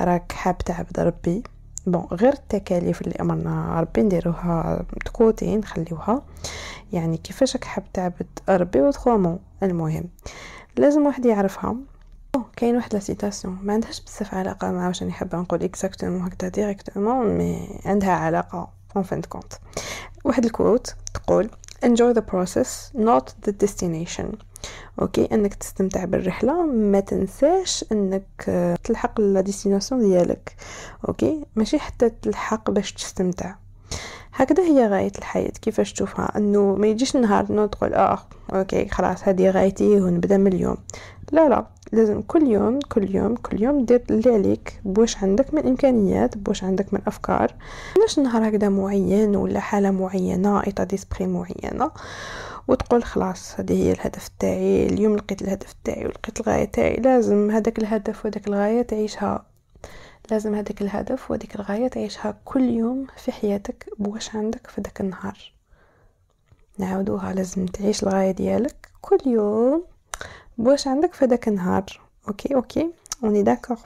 Speaker 1: راك حاب تعبد ربي بون غير التكاليف اللي امرنا ربي نديروها تكوتي نخليوها يعني كيفاش راك حاب تعبد ربي وتخومو المهم لازم واحد يعرفها Oh, كاين واحد لا سيتاسيون ما عندهاش بزاف علاقه مع واش راني حابه نقول اكزاكتومون هكذا ديريكتومون مي عندها علاقه اون فين كونت واحد الكوت تقول enjoy the process not the destination اوكي انك تستمتع بالرحله ما تنساش انك آه، تلحق لا ديستيناسيون ديالك اوكي ماشي حتى تلحق باش تستمتع هكذا هي غاية الحياة كيفاش تشوفها انه ما يجيش نهار تقول اه اوكي خلاص هذه غايتي ونبدا من اليوم لا لا لازم كل يوم كل يوم كل يوم دير اللي عليك بواش عندك من امكانيات بواش عندك من افكار علاش نهار هكذا معين ولا حاله معينه ايطا ديسبري معينه وتقول خلاص هذه هي الهدف تاعي اليوم لقيت الهدف تاعي ولقيت الغايه تاعي لازم هذاك الهدف وهذاك الغايه تعيشها لازم هذاك الهدف وهذيك الغايه تعيشها كل يوم في حياتك بواش عندك في ذاك النهار نعاودوها لازم تعيش الغايه ديالك كل يوم واش عندك في داك النهار اوكي اوكي اوني داكوغ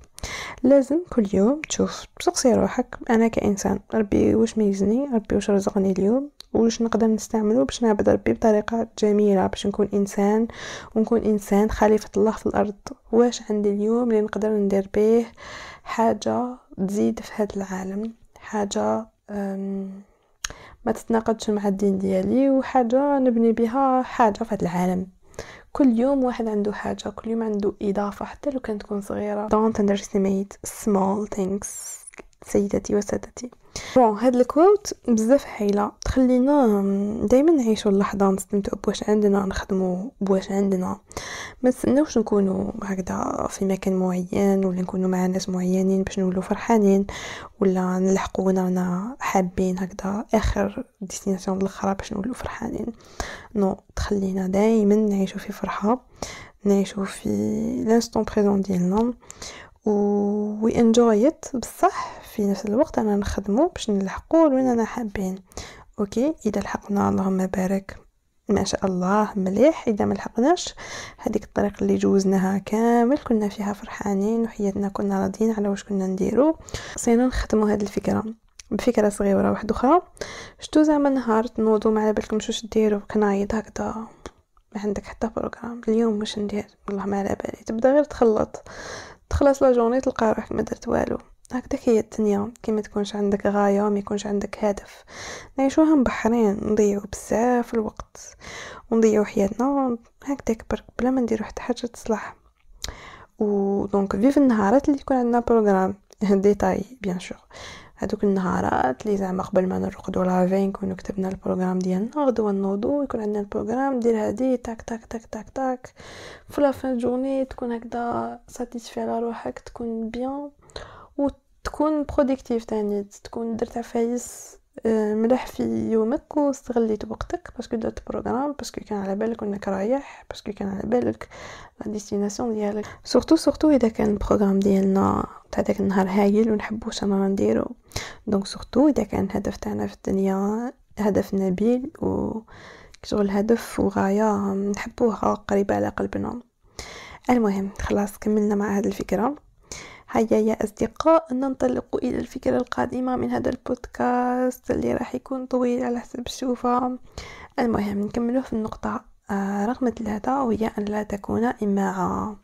Speaker 1: لازم كل يوم تشوف تسقسي روحك انا كانسان ربي واش ميزني ربي واش رزقني اليوم واش نقدر نستعمله باش نعبد ربي بطريقه جميله باش نكون انسان ونكون انسان خليفه الله في الارض واش عندي اليوم اللي نقدر ندير به حاجه تزيد في هذا العالم حاجه ما تتناقضش مع الدين ديالي وحاجه نبني بها حاجه في هذا العالم كل يوم واحد عنده حاجة كل يوم عنده إضافة حتى لو كانت تكون صغيرة don't underestimate small things سيدتي وسادتي بون هاد الكوت بزاف حيله خلينا دايما نعيشو اللحظه نستمتعو بواش عندنا نخدمو بواش عندنا ما نستناوش نكونو هكذا في مكان معين ولا نكونو مع ناس معينين باش نولو فرحانين ولا نلحقو رانا حابين هكذا اخر ديستيناسيون الاخرى باش نولو فرحانين نو تخلينا دائما نعيشو في فرحه نعيشو في لانستون بريزون ديالنا وي انجويت بصح في نفس الوقت انا نخدمو باش نلحقو لوين انا حابين اوكي اذا لحقنا اللهم بارك ما شاء الله مليح اذا ما لحقناش هذيك الطريق اللي جوزناها كامل كنا فيها فرحانين وحياتنا كنا راضيين على واش كنا نديرو خصنا نختموا هذه الفكره بفكره صغيره واحده اخرى شتو زعما نهار تنوضوا ما على بالكم شو ديروا كنايض هكذا ما عندك حتى بروغرام اليوم واش ندير والله ما على بالي تبدا غير تخلط تخلص لا جورني تلقى روحك ما درت والو هكذا هي الدنيا كي ما تكونش عندك غايه ما يكونش عندك هدف نعيشوها مبحرين نضيعو بزاف الوقت ونضيعوا حياتنا هكذا كبر بلا ما نديرو حتى حاجه تصلح و دونك في النهارات اللي يكون عندنا بروغرام ديتاي بيان سور هذوك النهارات اللي زعما قبل ما نرقدوا فين نكونو كتبنا البروغرام ديالنا غدوه نوضو يكون عندنا البروغرام دير هادي تاك تاك تاك تاك تاك في لا فان جورني تكون هكذا ساتيسفي على روحك تكون بيان وتكون بروديكتيف تاني تكون درت عفايس آه، ملح في يومك واستغليت وقتك باسكو درت بروغرام باسكو كان على بالك انك رايح باسكو كان على بالك لا ديستيناسيون ديالك سورتو سورتو اذا كان البروغرام ديالنا تاع داك النهار هايل ونحبو سما نديرو دونك سورتو اذا كان الهدف تاعنا في الدنيا هدف نبيل و شغل هدف وغاية نحبوها قريبة على قلبنا المهم خلاص كملنا مع هذه الفكرة هيا يا أصدقاء ننطلق إلى الفكرة القادمة من هذا البودكاست اللي راح يكون طويل على حسب الشوفة المهم نكمله في النقطة آه، رقم ثلاثة وهي أن لا تكون إماعة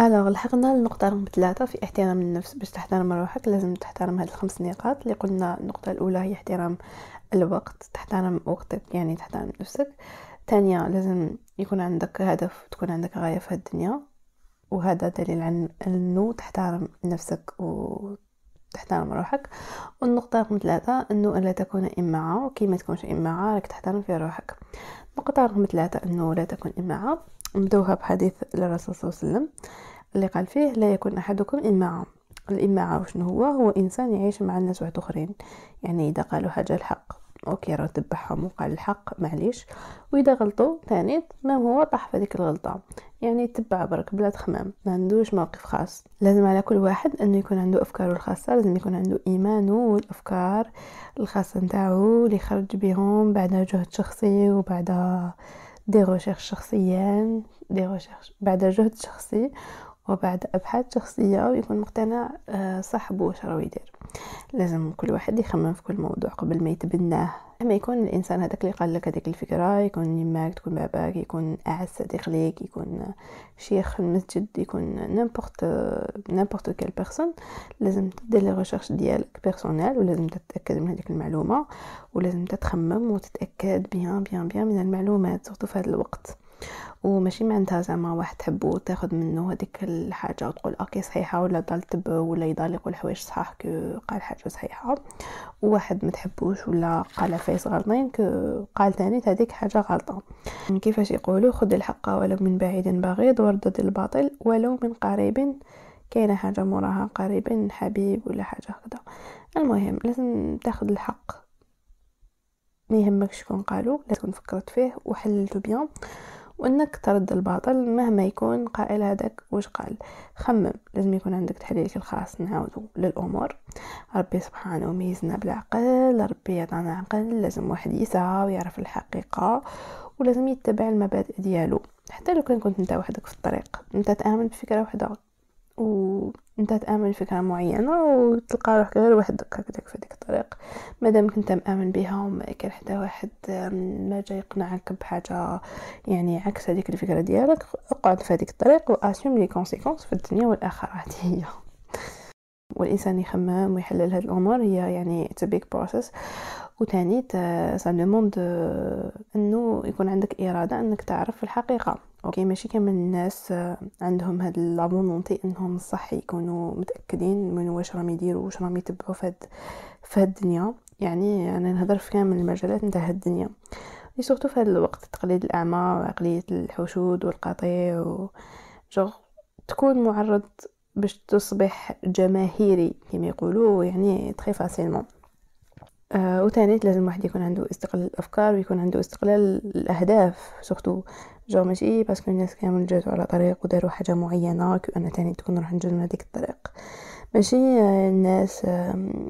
Speaker 1: الوغ لحقنا للنقطة رقم ثلاثة في احترام النفس باش تحترم روحك لازم تحترم هاد الخمس نقاط اللي قلنا النقطة الأولى هي احترام الوقت تحترم وقتك يعني تحترم نفسك ثانيا لازم يكون عندك هدف تكون عندك غاية في الدنيا وهذا دليل عن انه تحترم نفسك وتحترم روحك والنقطة رقم ثلاثة انه لا تكون إماعة وكي ما تكونش إماعة راك تحترم في روحك النقطة رقم ثلاثة انه لا تكون إماعة نبدوها بحديث للرسول صلى الله عليه وسلم اللي قال فيه لا يكون أحدكم إماعة الإماعة وشنو هو هو إنسان يعيش مع الناس واحد أخرين يعني إذا قالوا حاجة الحق اوكي راه تبعهم وقال الحق معليش واذا غلطوا ثاني ما هو طاح في هذيك الغلطه يعني يتبع برك بلا تخمام ما عندوش موقف خاص لازم على كل واحد انه يكون عنده افكاره الخاصه لازم يكون عنده ايمانه والافكار الخاصه نتاعو اللي خرج بهم بعد جهد شخصي وبعد دي ريشيرش شخصيان دي ريشيرش بعد جهد شخصي وبعد ابحاث شخصيه ويكون مقتنع آه، صاحبه واش راه يدير لازم كل واحد يخمم في كل موضوع قبل ما يتبناه اما يكون الانسان هذاك اللي قال لك هذيك الفكره يكون يماك تكون باباك يكون اعز صديق ليك يكون شيخ المسجد يكون نيمبورت نيمبورت كيل بيرسون لازم تدير لي ريغيرش ديالك بيرسونيل ولازم تتاكد من هذيك المعلومه ولازم تتخمم وتتاكد بيان بيان بيان من المعلومات سورتو في هذا الوقت وماشي معناتها زعما واحد تحب وتاخذ منه هذيك الحاجه وتقول اوكي صحيحه ولا ضل تبع ولا يضل يقول حوايج صحاح كو قال حاجه صحيحه وواحد ما تحبوش ولا قال فايس غلطين كو قال ثاني هذيك حاجه غلطه كيفاش يقولوا خذ الحق ولو من بعيد بغيض وردد الباطل ولو من قريب كاينه حاجه موراها قريب حبيب ولا حاجه هكذا المهم لازم تاخذ الحق ما يهمكش شكون قالو لازم فكرت فيه وحللته بيان وانك ترد الباطل مهما يكون قائل هذاك واش قال خمم لازم يكون عندك تحليلك الخاص نعاودو للامور ربي سبحانه ميزنا بالعقل ربي يعطينا عقل لازم واحد يسعى ويعرف الحقيقه ولازم يتبع المبادئ ديالو حتى لو كان كنت انت وحدك في الطريق انت تامن بفكره وحده وانت تامن فكره معينه وتلقى روحك غير وحدك هكذاك في هذيك الطريق مادام كنت مامن بها وما كان حتى واحد ما جا يقنعك بحاجه يعني عكس هذيك الفكره ديالك اقعد في هذيك الطريق واسيوم لي كونسيكونس في الدنيا والاخره هذه هي والانسان يخمم ويحلل هاد الامور هي يعني اتس بروسيس وتاني سا آه، دوموند انه يكون عندك اراده انك تعرف الحقيقه اوكي ماشي كامل الناس آه، عندهم هاد لابونونتي انهم صح يكونوا متاكدين من واش راهم يديروا واش راهم يتبعوا في هاد في هاد الدنيا يعني انا نهضر في كامل المجالات نتاع هاد الدنيا لي سورتو في هاد الوقت تقليد الاعمى وعقليه الحشود والقطيع و جوغ تكون معرض باش تصبح جماهيري كما يقولوا يعني تري فاسيلمون آه وتانيت لازم الواحد يكون عنده استقلال الافكار ويكون عنده استقلال الاهداف سورتو جو ماشي باسكو الناس كامل جاتو على طريق وداروا حاجه معينه انا تاني تكون راح من هذيك الطريق ماشي آه، الناس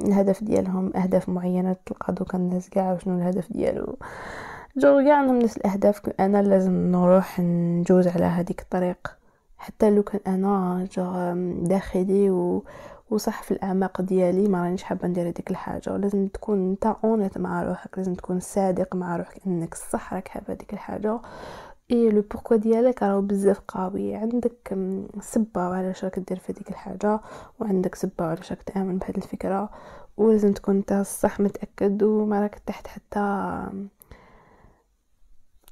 Speaker 1: الهدف ديالهم اهداف معينه تلقى دوك الناس كاع شنو الهدف ديالو جو كاع عندهم نفس الاهداف انا لازم نروح نجوز على هذيك الطريق حتى لو كان انا جو داخلي و وصح في الاعماق ديالي ما رانيش حابه ندير هذيك الحاجه ولازم تكون انت اونيت مع روحك لازم تكون صادق مع روحك انك صح راك حابه هذيك الحاجه اي لو بوركو ديالك راهو بزاف قوي عندك سبه علاش راك دير في هذيك الحاجه وعندك سبه علاش راك تامن بهذه الفكره ولازم تكون انت صح متاكد وما راك تحت حتى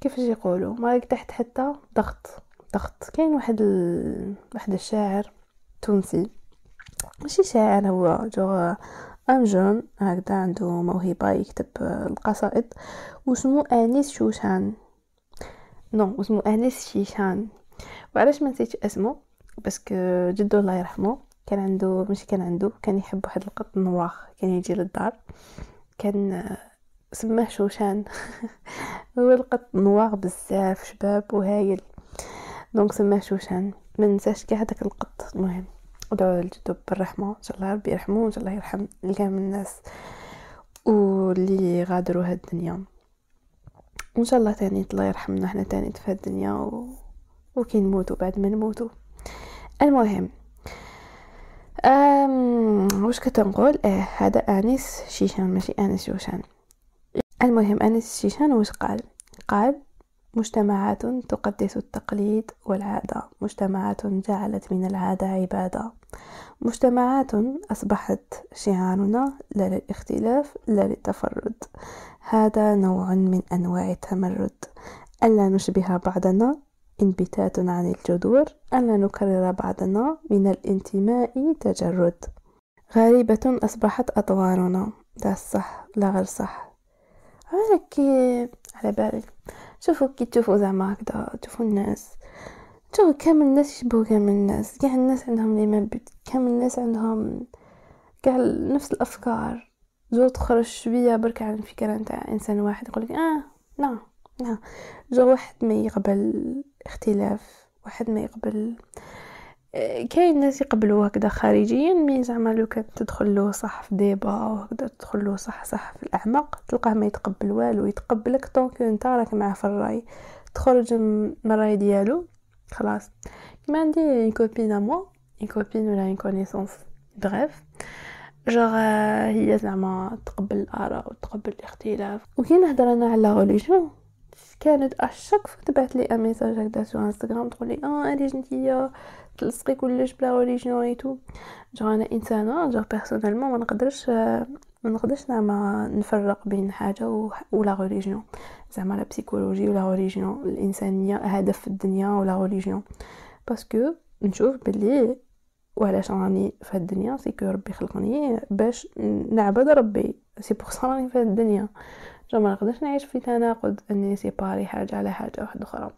Speaker 1: كيفاش يقولوا ما راك تحت حتى ضغط ضغط كاين واحد ال... واحد الشاعر تونسي ماشي شاعر هو جو ام جون هكذا عنده موهبه يكتب القصائد وسمو انيس شوشان نو وسمو انيس شيشان وعلاش ما نسيتش اسمه باسكو جدو الله يرحمه كان عنده ماشي كان عنده كان يحب واحد القط نواخ كان يجي للدار كان سماه شوشان هو القط نواغ بزاف شباب وهايل دونك سماه شوشان ما ننساش كاع هذاك القط المهم ادعوا لجدو بالرحمة ان شاء الله ربي يرحمه إن شاء الله يرحم الكامل الناس واللي غادروا هاد الدنيا وان شاء الله تاني الله يرحمنا حنا تاني في هاد الدنيا و... وكي نموتوا بعد ما نموتوا المهم أم... واش كنت نقول اه هذا انيس شيشان ماشي انيس يوشان المهم انيس شيشان واش قال قال مجتمعات تقدس التقليد والعادة مجتمعات جعلت من العادة عبادة مجتمعات أصبحت شعارنا لا للاختلاف لا للتفرد هذا نوع من أنواع التمرد ألا نشبه بعضنا انبتات عن الجذور ألا نكرر بعضنا من الانتماء تجرد غريبة أصبحت أطوارنا لا صح لا غير صح على كي على بالي شوفوا كي تشوفوا زعما هكذا تشوفوا الناس تشوفوا كامل الناس يشبهوا كامل الناس كاع الناس عندهم لي مبيت كامل الناس عندهم كاع نفس الافكار جو تخرج شويه برك على الفكره نتاع انسان واحد يقولك اه لا لا جو واحد ما يقبل اختلاف واحد ما يقبل كاين ناس يقبلوا هكذا خارجيا مي زعما لو كان تدخل له صح في ديبا وهكذا تدخل له صح صح في الاعماق تلقاه ما يتقبل والو يتقبلك طونك انت راك معاه في الراي تخرج من الراي ديالو خلاص كيما عندي كوبين مو اون كوبين ولا اون كونيسونس بريف جوغ هي زعما تقبل الاراء وتقبل الاختلاف وكي نهضر انا على لا كانت اشاك فوا تبعت لي ميساج هكذا سو انستغرام تقول لي اه جنتيه تلصقي كلش بلا اوريجينال اي تو جو انا انسانه جو بيرسونيلمون ما نقدرش ما نقدرش زعما نفرق بين حاجه و... ولا غوريجيون زعما لا بسيكولوجي ولا غوريجيون الانسانيه هدف في الدنيا ولا غوريجيون باسكو نشوف بلي وعلاش راني في الدنيا سيكو ربي خلقني باش نعبد ربي سي بوغ راني في الدنيا جو ما نقدرش نعيش في تناقض اني سيباري حاجه على حاجه واحده اخرى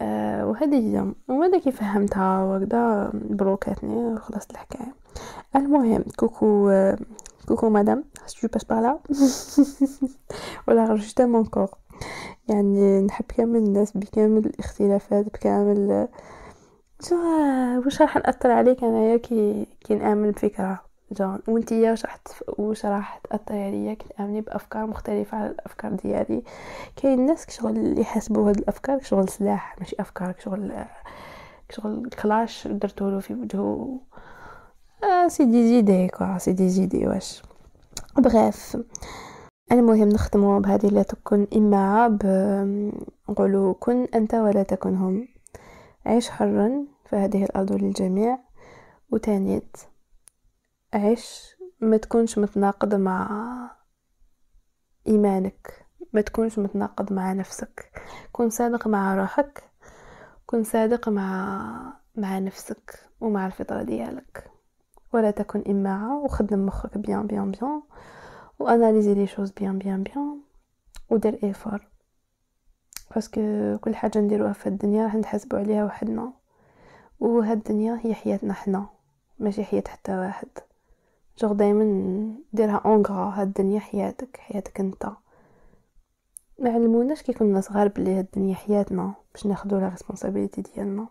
Speaker 1: أه وهذه هي وهذا كي فهمتها وكدا بروكاتني خلصت الحكايه المهم كوكو كوكو مدام سي باس بار لا ولا جوست مون كور يعني نحب كامل الناس بكامل الاختلافات بكامل شو واش راح ناثر عليك انايا كي كي نامن بفكره جون وانتي واش راح واش راح تاثر عليا يعني كتامني بافكار مختلفه على الافكار ديالي كاين ناس شغل اللي يحسبوا هاد الافكار شغل سلاح ماشي افكار شغل شغل كلاش درتو له في وجهه آه سي دي زيدي كوا سي دي زيدي واش بغاف المهم نختمو بهذه لا تكن اما ب نقولوا كن انت ولا تكن هم عيش حرا فهذه الارض للجميع وتانيت عيش ما تكونش متناقض مع إيمانك ما تكونش متناقض مع نفسك كن صادق مع روحك كن صادق مع مع نفسك ومع الفطرة ديالك ولا تكن إماعة وخدم مخك بيان بيان بيان واناليزي لي شوز بيان بيان بيان ودير ايفور باسكو كل حاجة نديروها في الدنيا راح نتحاسبو عليها وحدنا وهاد الدنيا هي حياتنا حنا ماشي حياة حتى واحد جغ دايما ديرها اونغرا هاد الدنيا حياتك حياتك انت ما علموناش كي كنا صغار بلي هاد الدنيا حياتنا باش ناخدو لا ريسبونسابيلتي ديالنا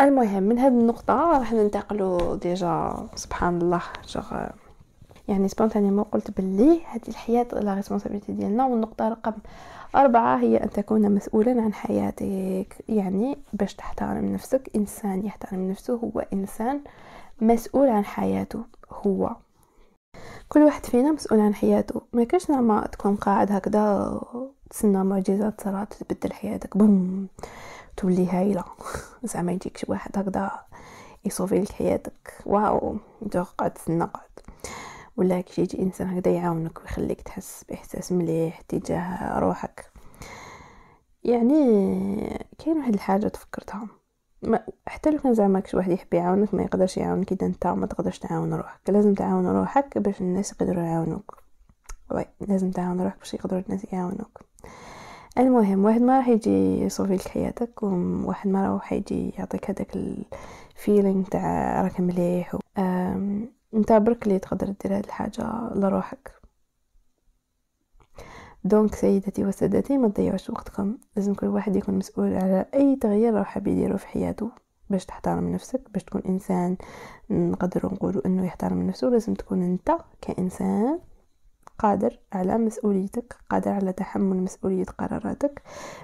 Speaker 1: المهم من هاد النقطه راح ننتقلوا ديجا سبحان الله جغ يعني ما قلت بلي هذه الحياة لا ريسبونسابيلتي ديالنا والنقطة رقم أربعة هي أن تكون مسؤولا عن حياتك يعني باش تحترم نفسك إنسان يحترم نفسه هو إنسان مسؤول عن حياته هو كل واحد فينا مسؤول عن حياته ما كاش نعمة تكون قاعد هكذا تسنى معجزة تصرى تبدل حياتك بوم تولي هايلة زعما يجيك شي واحد هكذا يصوفي لك حياتك واو انت قاعد تسنى قاعد ولا كي يجي انسان هكذا يعاونك ويخليك تحس باحساس مليح تجاه روحك يعني كاين واحد الحاجه تفكرتها ما حتى لو كان زعما كش واحد يحب يعاونك ما يقدرش يعاونك اذا انت ما تقدرش تعاون روحك لازم تعاون روحك باش الناس يقدروا يعاونوك وي لازم تعاون روحك باش يقدروا الناس يعاونوك المهم واحد ما راح يجي يصوفي لك حياتك وواحد ما راح يجي يعطيك هذاك الفيلينغ تاع راك مليح انت برك اللي تقدر دير هاد الحاجه لروحك دونك سيداتي وسادتي ما تضيعوش وقتكم لازم كل واحد يكون مسؤول على اي تغيير راهو حاب يديرو في حياته باش تحترم نفسك باش تكون انسان نقدر نقولوا انه يحترم نفسه لازم تكون انت كانسان قادر على مسؤوليتك قادر على تحمل مسؤولية قراراتك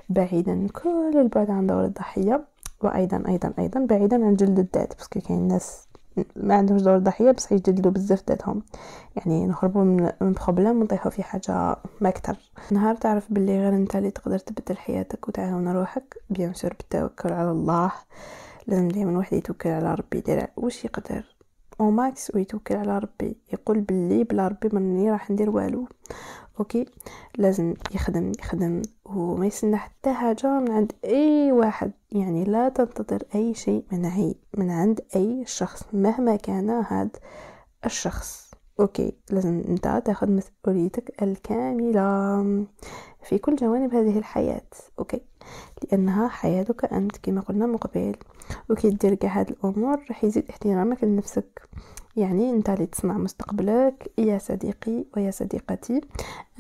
Speaker 1: بعيدا كل البعد عن دور الضحية وأيضا أيضا أيضا بعيدا عن جلد الذات بس كاين ناس ما عندهمش دور ضحيه بصح يجلدوا بزاف داتهم يعني نهربوا من بروبليم ونطيحوا في حاجه ما اكثر نهار تعرف باللي غير انت اللي تقدر تبدل حياتك وتعاون روحك بيان سور بالتوكل على الله لازم دائما الواحد يتوكل على ربي يدير واش يقدر او ماكس ويتوكل على ربي يقول باللي بلا ربي مني راح ندير والو اوكي لازم يخدم يخدم وما يستنى حتى حاجة من عند اي واحد يعني لا تنتظر اي شيء من عي من عند اي شخص مهما كان هاد الشخص اوكي لازم انت تاخذ مسؤوليتك الكاملة في كل جوانب هذه الحياة اوكي لانها حياتك انت كما قلنا مقبل وكي دير هذه هاد الامور راح يزيد احترامك لنفسك يعني انت اللي تصنع مستقبلك يا صديقي ويا صديقتي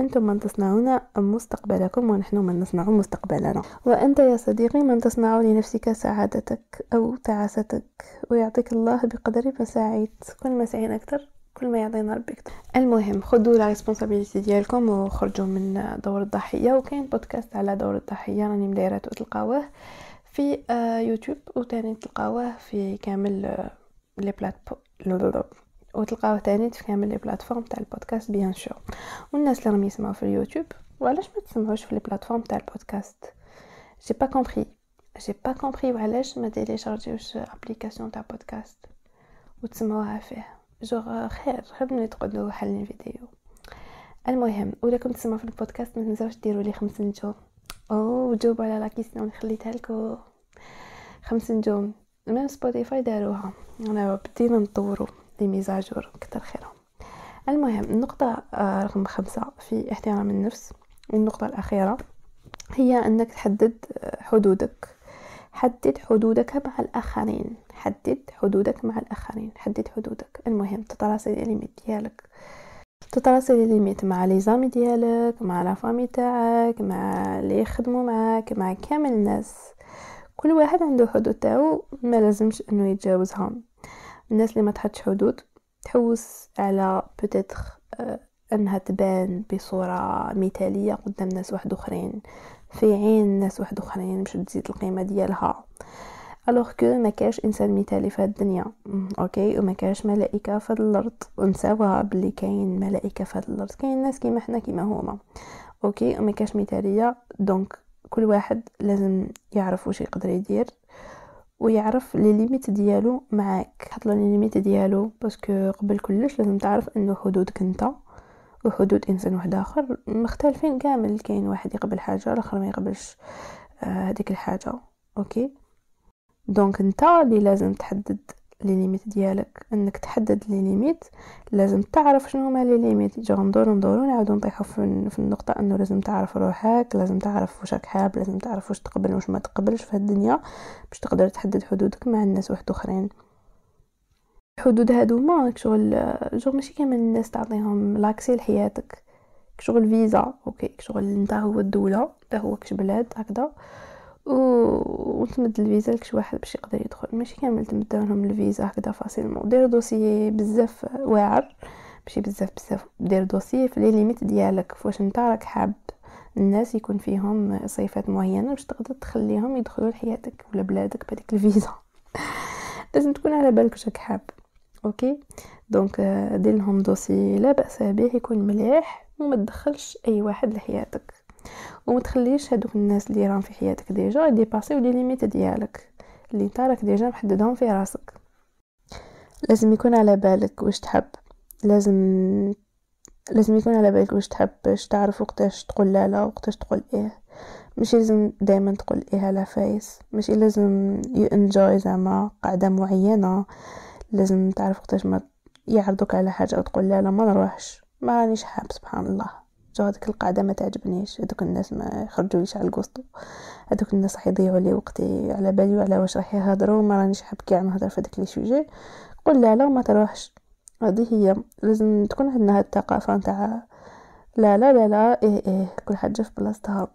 Speaker 1: انتم من تصنعون مستقبلكم ونحن من نصنع مستقبلنا وانت يا صديقي من تصنع لنفسك سعادتك او تعاستك ويعطيك الله بقدر ما سعيت كل ما سعينا اكثر كل ما يعطينا ربي اكثر المهم خذوا لا ريسبونسابيلتي ديالكم وخرجوا من دور الضحيه وكاين بودكاست على دور الضحيه راني مدايره تلقاوه في آه، يوتيوب وثاني تلقاوه في كامل آه، لي بلاتفورم لودودوب وتلقاوه تاني في كامل لي بلاتفورم تاع البودكاست بيان شور والناس اللي راهم يسمعوا في اليوتيوب وعلاش ما تسمعوش في لي بلاتفورم تاع البودكاست جي با كومبري جي با كومبري وعلاش ما تيليشارجيوش ابليكاسيون تاع بودكاست وتسمعوها فيه جوغ خير خير ملي تقعدوا حالين فيديو المهم ولا كنت تسمعوا في البودكاست ما تنساوش ديروا لي خمس نجوم او جاوبوا على لا كيسيون اللي خليتها لكم خمس نجوم المهم سبوتيفاي داروها انا بدينا نطوروا لي ميزاجور كتر خيرهم المهم النقطة آه، رقم خمسة في احترام النفس والنقطة الأخيرة هي أنك تحدد آه، حدودك حدد حدودك مع الآخرين حدد حدودك مع الآخرين حدد حدودك المهم تتراسي الليميت ديالك تتراسي الليميت مع لي زامي ديالك مع لا فامي تاعك مع اللي يخدموا معاك مع كامل الناس كل واحد عنده حدود تاعو ما لازمش انه يتجاوزها الناس اللي ما تحطش حدود تحوس على بوتيتر آه، انها تبان بصوره مثاليه قدام ناس واحد اخرين في عين ناس واحد اخرين باش تزيد القيمه ديالها الوغ كو ما كاش انسان مثالي في الدنيا اوكي وما كاش ملائكه في الارض ونساوها بلي كاين ملائكه في الارض كاين ناس كيما حنا كيما هما اوكي وما كاش مثاليه دونك كل واحد لازم يعرف واش يقدر يدير ويعرف لي ليميت ديالو معاك حط له لي ليميت ديالو باسكو قبل كلش لازم تعرف انه حدودك انت وحدود انسان واحد اخر مختلفين كامل كاين واحد يقبل حاجه الاخر ما يقبلش هذيك آه الحاجه اوكي دونك انت اللي لازم تحدد لي ليميت ديالك انك تحدد لي ليميت لازم تعرف شنو هما لي ليميت جو ندور ندور نعاودو نطيحو في النقطه انه لازم تعرف روحك لازم تعرف واش راك حاب لازم تعرف واش تقبل واش ما تقبلش في الدنيا باش تقدر تحدد حدودك مع الناس واحد اخرين الحدود هادو ما شغل جو ماشي كامل الناس تعطيهم لاكسي لحياتك شغل فيزا اوكي شغل نتا هو الدوله نتا هو كش بلاد هكذا وتمد الفيزا لكش واحد باش يقدر يدخل ماشي كامل تمدو لهم الفيزا هكذا فاسيلمون دير دوسي بزاف واعر ماشي بزاف بزاف دير دوسي في لي ليميت ديالك فواش نتا راك حاب الناس يكون فيهم صفات معينه باش تقدر تخليهم يدخلوا لحياتك ولا بلادك بهذيك الفيزا لازم تكون على بالك واش راك حاب اوكي دونك آه، دير لهم دوسي لا باس به يكون مليح وما تدخلش اي واحد لحياتك وما تخليش هادوك الناس اللي راهم في حياتك ديجا ديباسيو لي ليميت ديالك اللي انت راك ديجا محددهم في راسك لازم يكون على بالك واش تحب لازم لازم يكون على بالك واش تحب باش تعرف وقتاش تقول لا لا وقتاش تقول ايه ماشي لازم دائما تقول ايه على فايس ماشي لازم يو انجوي زعما قاعده معينه لازم تعرف وقتاش ما يعرضوك على حاجه وتقول لا لا ما نروحش ما رانيش حاب سبحان الله جو هذيك القاعده ما تعجبنيش هذوك الناس ما يخرجوا على وسطو هذوك الناس راح يضيعوا لي وقتي على بالي وعلى واش راح يهضروا ما رانيش حاب كاع نهضر في هذاك لي سوجي قول لا لا ما تروحش هذه هي لازم تكون عندنا هاد الثقافه نتاع لا لا لا لا ايه ايه كل حاجه في بلاصتها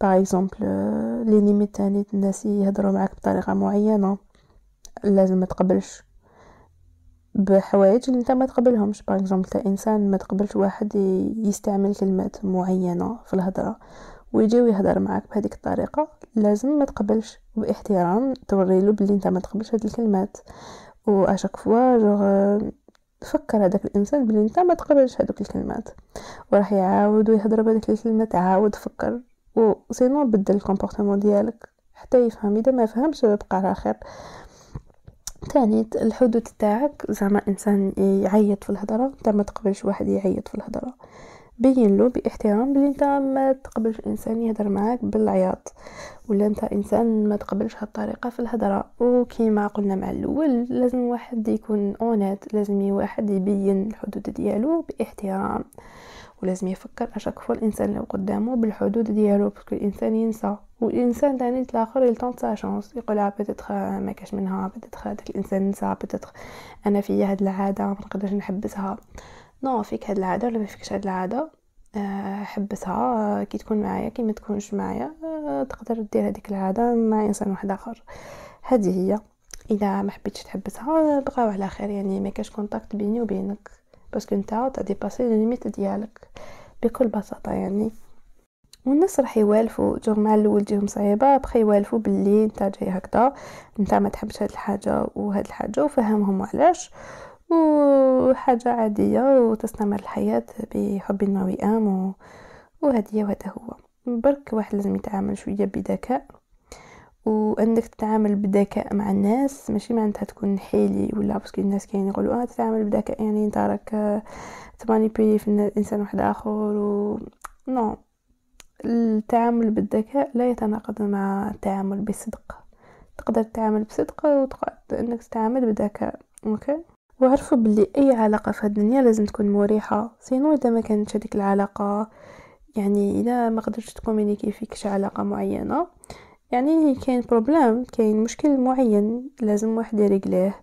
Speaker 1: باغ اكزومبل لي ليميت تاني الناس يهضروا معاك بطريقه معينه لازم ما تقبلش بحوايج اللي انت ما تقبلهمش باغ اكزومبل انسان ما تقبلش واحد يستعمل كلمات معينه في الهضره ويجي ويهضر معاك بهذيك الطريقه لازم ما تقبلش باحترام توري له بلي انت ما تقبلش هاد الكلمات و اشاك فوا جوغ فكر هذاك الانسان بلي انت ما تقبلش هذوك الكلمات وراح يعاود ويهضر بهذيك الكلمات عاود فكر و بدل الكومبورتمون ديالك حتى يفهم اذا ما فهمش بقى على خير تاني الحدود تاعك زعما انسان يعيط في الهضره انت ما تقبلش واحد يعيط في الهضره بين له باحترام بلي انت ما تقبلش انسان يهضر معاك بالعياط ولا انت انسان ما تقبلش هالطريقه في الهضره وكيما قلنا مع الاول لازم واحد يكون اونيت لازم واحد يبين الحدود ديالو باحترام ولازم يفكر اشاك فوا الانسان اللي قدامه بالحدود ديالو باسكو الانسان ينسى والانسان تاني الاخر يلتونت سا شونس يقول بيتيتر آه، آه، ما كاش منها بيتيتر هذاك الانسان نسى بيتيتر انا فيا هاد العاده ما نقدرش نحبسها نو فيك هاد العاده ولا ما فيكش هاد العاده آه، حبسها كي تكون معايا كي ما تكونش معايا تقدر دير هذيك العاده مع انسان واحد اخر هذه هي اذا ما حبيتش تحبسها بقاو على خير يعني ما كاش كونتاكت بيني وبينك باسكو نتا تديباسي ليميت ديالك بكل بساطه يعني والناس راح يوالفوا جو مع الاول تجيهم صعيبه بخي يوالفوا باللي نتا جاي هكذا نتا ما تحبش هاد الحاجه وهاد الحاجه وفهمهم علاش وحاجه عاديه وتستمر الحياه بحب ووئام وهديه وهذا هو برك واحد لازم يتعامل شويه بذكاء وانك تتعامل بذكاء مع الناس ماشي معناتها تكون حيلي ولا باسكو الناس كاين يقولوا اه تتعامل بذكاء يعني انت راك آه، تمانيبيلي في انسان واحد اخر و نو التعامل بالذكاء لا يتناقض مع التعامل بصدق تقدر تتعامل بصدق وتقعد انك تتعامل بذكاء اوكي وعرفوا بلي اي علاقه في الدنيا لازم تكون مريحه سينو اذا ما كانت هذيك العلاقه يعني اذا ما قدرتش تكومينيكي فيك شي علاقه معينه يعني كاين بروبلام كاين مشكل معين لازم واحد يرجليه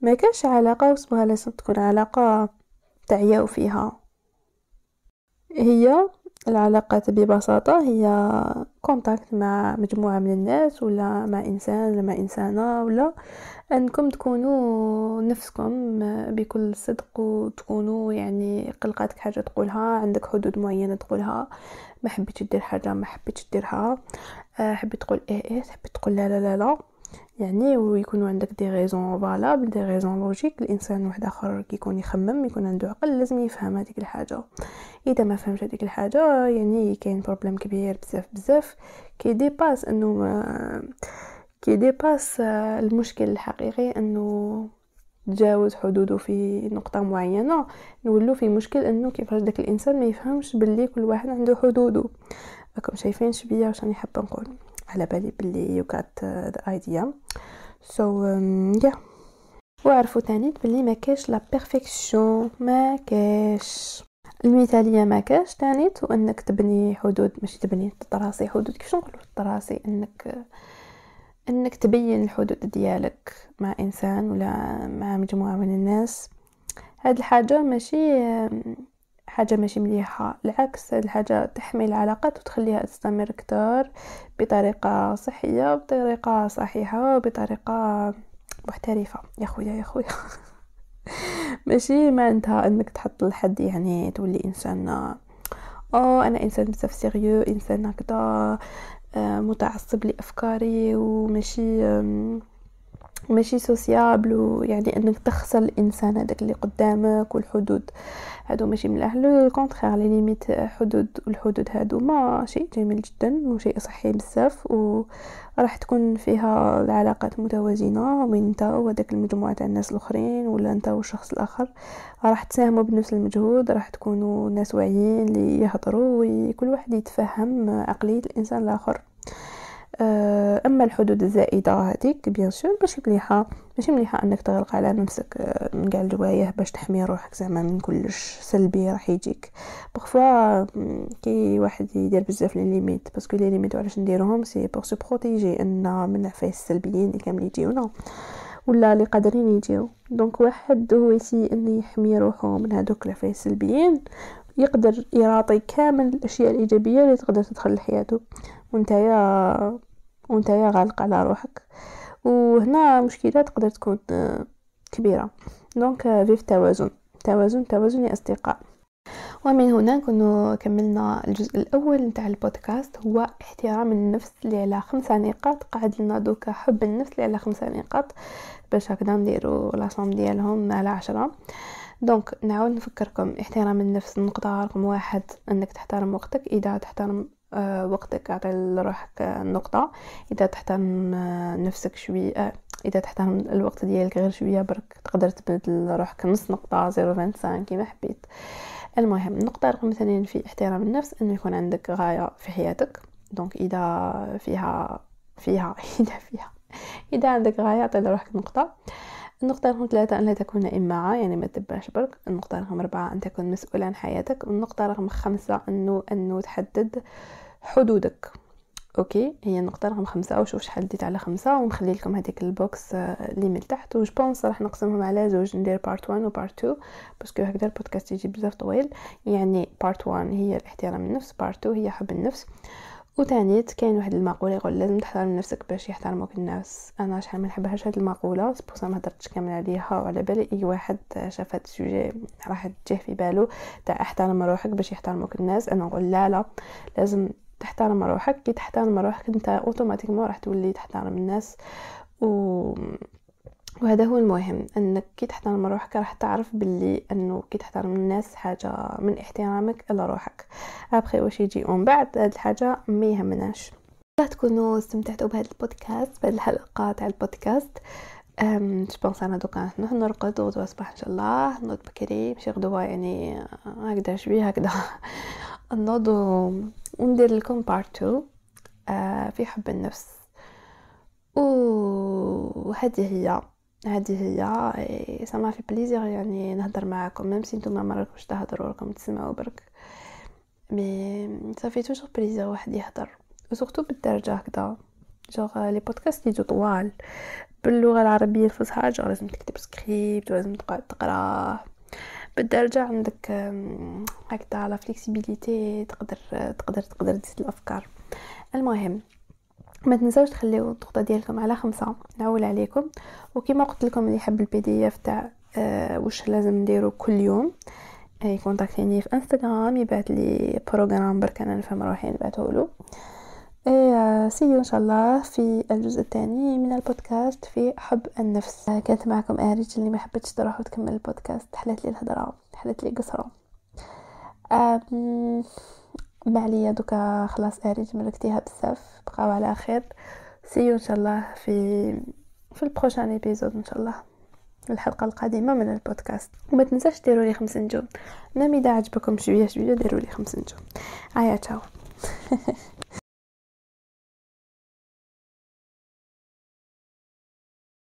Speaker 1: ما كانش علاقة وسبها لازم تكون علاقة تعياو فيها هي العلاقات ببساطة هي كونتاكت مع مجموعة من الناس ولا مع إنسان ولا مع إنسانة ولا أنكم تكونوا نفسكم بكل صدق وتكونوا يعني قلقاتك حاجة تقولها عندك حدود معينة تقولها ما حبيتش دير حاجة ما حبيتش ديرها Euh, حبي تقول ايه ايه تحبي تقول لا لا لا لا يعني ويكونوا عندك دي ريزون فالابل دي ريزون لوجيك الانسان واحد اخر كيكون يخمم يكون عنده عقل لازم يفهم هذيك الحاجه اذا ما فهمش هذيك الحاجه يعني كاين بروبليم كبير بزاف بزاف كيديباس انه كيديباس آه، المشكل الحقيقي انه تجاوز حدوده في نقطه معينه نولو في مشكل انه كيفاش داك الانسان ما يفهمش باللي كل واحد عنده حدوده راكم شايفين شبيه واش راني حابه نقول على بالي بلي يو كات ذا ايديا سو يا وعرفوا تاني بلي ما كاش لا بيرفيكسيون ما كاش المثاليه ما كاش تاني وانك تبني حدود ماشي تبني تطراسي حدود كيفاش نقولوا تطراسي انك انك تبين الحدود ديالك مع انسان ولا مع مجموعه من الناس هاد الحاجه ماشي حاجة ماشي مليحة العكس الحاجة تحمي العلاقات وتخليها تستمر كتار بطريقة صحية بطريقة صحيحة بطريقة محترفة يا خويا يا خويا ماشي انتها انك تحط الحد يعني تولي انسان او انا انسان بزاف سيريو انسان هكذا آه، متعصب لافكاري وماشي ماشي سوسيابل ويعني انك تخسر الانسان هذاك اللي قدامك والحدود هادو ماشي من لو كونطخيغ لي ليميت حدود الحدود هادو ما شيء جميل جدا وشيء صحي بزاف و راح تكون فيها العلاقات متوازنه بين انت وداك المجموعه تاع الناس الاخرين ولا انت والشخص الاخر راح تساهموا بنفس المجهود راح تكونوا ناس واعيين اللي يهضروا وكل واحد يتفهم عقليه الانسان الاخر آه، اما الحدود الزائده هذيك بيان سور ماشي مليحه ماشي مليحه انك تغلق على نفسك آه، من كاع الجوايه باش تحمي روحك زعما من كلش سلبي راح يجيك بخفوا كي واحد يدير بزاف لي ليميت باسكو لي ليميت علاش نديروهم سي بور سو بروتيجي ان من العفايس السلبيين اللي كامل يجيونا ولا اللي قادرين يجيو دونك واحد هو يسي ان يحمي روحو من هذوك العفايس السلبيين يقدر يراطي كامل الاشياء الايجابيه اللي تقدر تدخل لحياته ونتايا ونتايا غالق على روحك وهنا مشكله تقدر تكون آه، كبيره دونك فيف آه، توازن توازن توازن يا اصدقاء ومن هنا كنا كملنا الجزء الاول نتاع البودكاست هو احترام النفس اللي على خمسة نقاط قعد لنا دوكا حب النفس اللي على خمسة نقاط باش هكذا نديرو لاصوم ديالهم على عشرة دونك نعاود نفكركم احترام النفس النقطة رقم واحد انك تحترم وقتك اذا تحترم آه، وقتك على روحك النقطة إذا تحترم آه، نفسك شوية آه، إذا تحترم الوقت ديالك غير شوية برك تقدر تبدل روحك نص نقطة زيرو فانسان كيما حبيت المهم النقطة رقم اثنين في احترام النفس أنه يكون عندك غاية في حياتك دونك إذا فيها فيها إذا فيها إذا عندك غاية عطي لروحك نقطة النقطة رقم ثلاثة أن لا تكون إمعة يعني ما تبعش برك النقطة رقم أربعة أن تكون مسؤول عن حياتك النقطة رقم خمسة أنه أنه تحدد آه حدودك اوكي هي النقطه رقم خمسة وشوف شحال ديت على خمسة ونخلي لكم هذيك البوكس آه، اللي من تحت و بونس راح نقسمهم على زوج ندير بارت 1 وبارت 2 باسكو هكذا البودكاست يجي بزاف طويل يعني بارت 1 هي الاحترام النفس بارت 2 هي حب النفس وتانيت كاين واحد المقوله يقول لازم تحترم نفسك باش يحترموك الناس انا شحال ما نحبهاش هاد المقوله سبوسا ما هضرتش كامل عليها وعلى بالي اي واحد شاف هاد السوجي راح تجيه في بالو تاع احترم روحك باش يحترموك الناس انا نقول لا لا لازم تحترم روحك كي تحترم روحك انت اوتوماتيكمون راح تولي تحترم الناس و وهذا هو المهم انك كي تحترم روحك راح تعرف باللي انه كي تحترم الناس حاجه من احترامك لروحك ابخي واش يجي اون بعد هاد الحاجه ما يهمناش تكونوا استمتعتوا بهذا البودكاست بهذه الحلقه تاع البودكاست جبونس انا دوكا نروح نرقد غدوة صباح ان شاء الله نوض بكري ماشي غدوة يعني هكذا شوية هكذا نوضو وندير لكم بارتو 2 آه، في حب النفس وهذه هي هذه هي إيه، سما في بليزير يعني نهضر معاكم ميم سي نتوما مراكمش تهضروا راكم تسمعوا برك مي صافي توجور بليزير واحد يهضر وسورتو بالدرجه هكذا جوغ لي بودكاست يجو طوال باللغه العربيه الفصحى جوغ لازم تكتب سكريبت ولازم تقعد تقراه بالدارجه عندك هكدا لا فليكسيبيليتي تقدر تقدر تقدر تزيد الافكار المهم ما تنساوش تخليو الضغطه ديالكم على خمسة نعول عليكم وكما قلت لكم اللي يحب البي دي اف تاع أه واش لازم نديرو كل يوم آه، يكونتاكتيني في انستغرام يبعث لي بروغرام برك انا نفهم روحي نبعثه له اي سي آه، ان شاء الله في الجزء الثاني من البودكاست في حب النفس آه، كانت معكم اريج اللي ما حبتش تروح وتكمل البودكاست حلت لي الهضره حلت لي قصره ما عليا دوكا خلاص اريج ملكتيها بزاف بقاو على خير سي ان شاء الله في في البروشان ايبيزود ان شاء الله الحلقة القادمة من البودكاست وما تنساش ديروا لي خمس نجوم نعم إذا عجبكم شوية شوية ديروا لي خمس نجوم هيا تشاو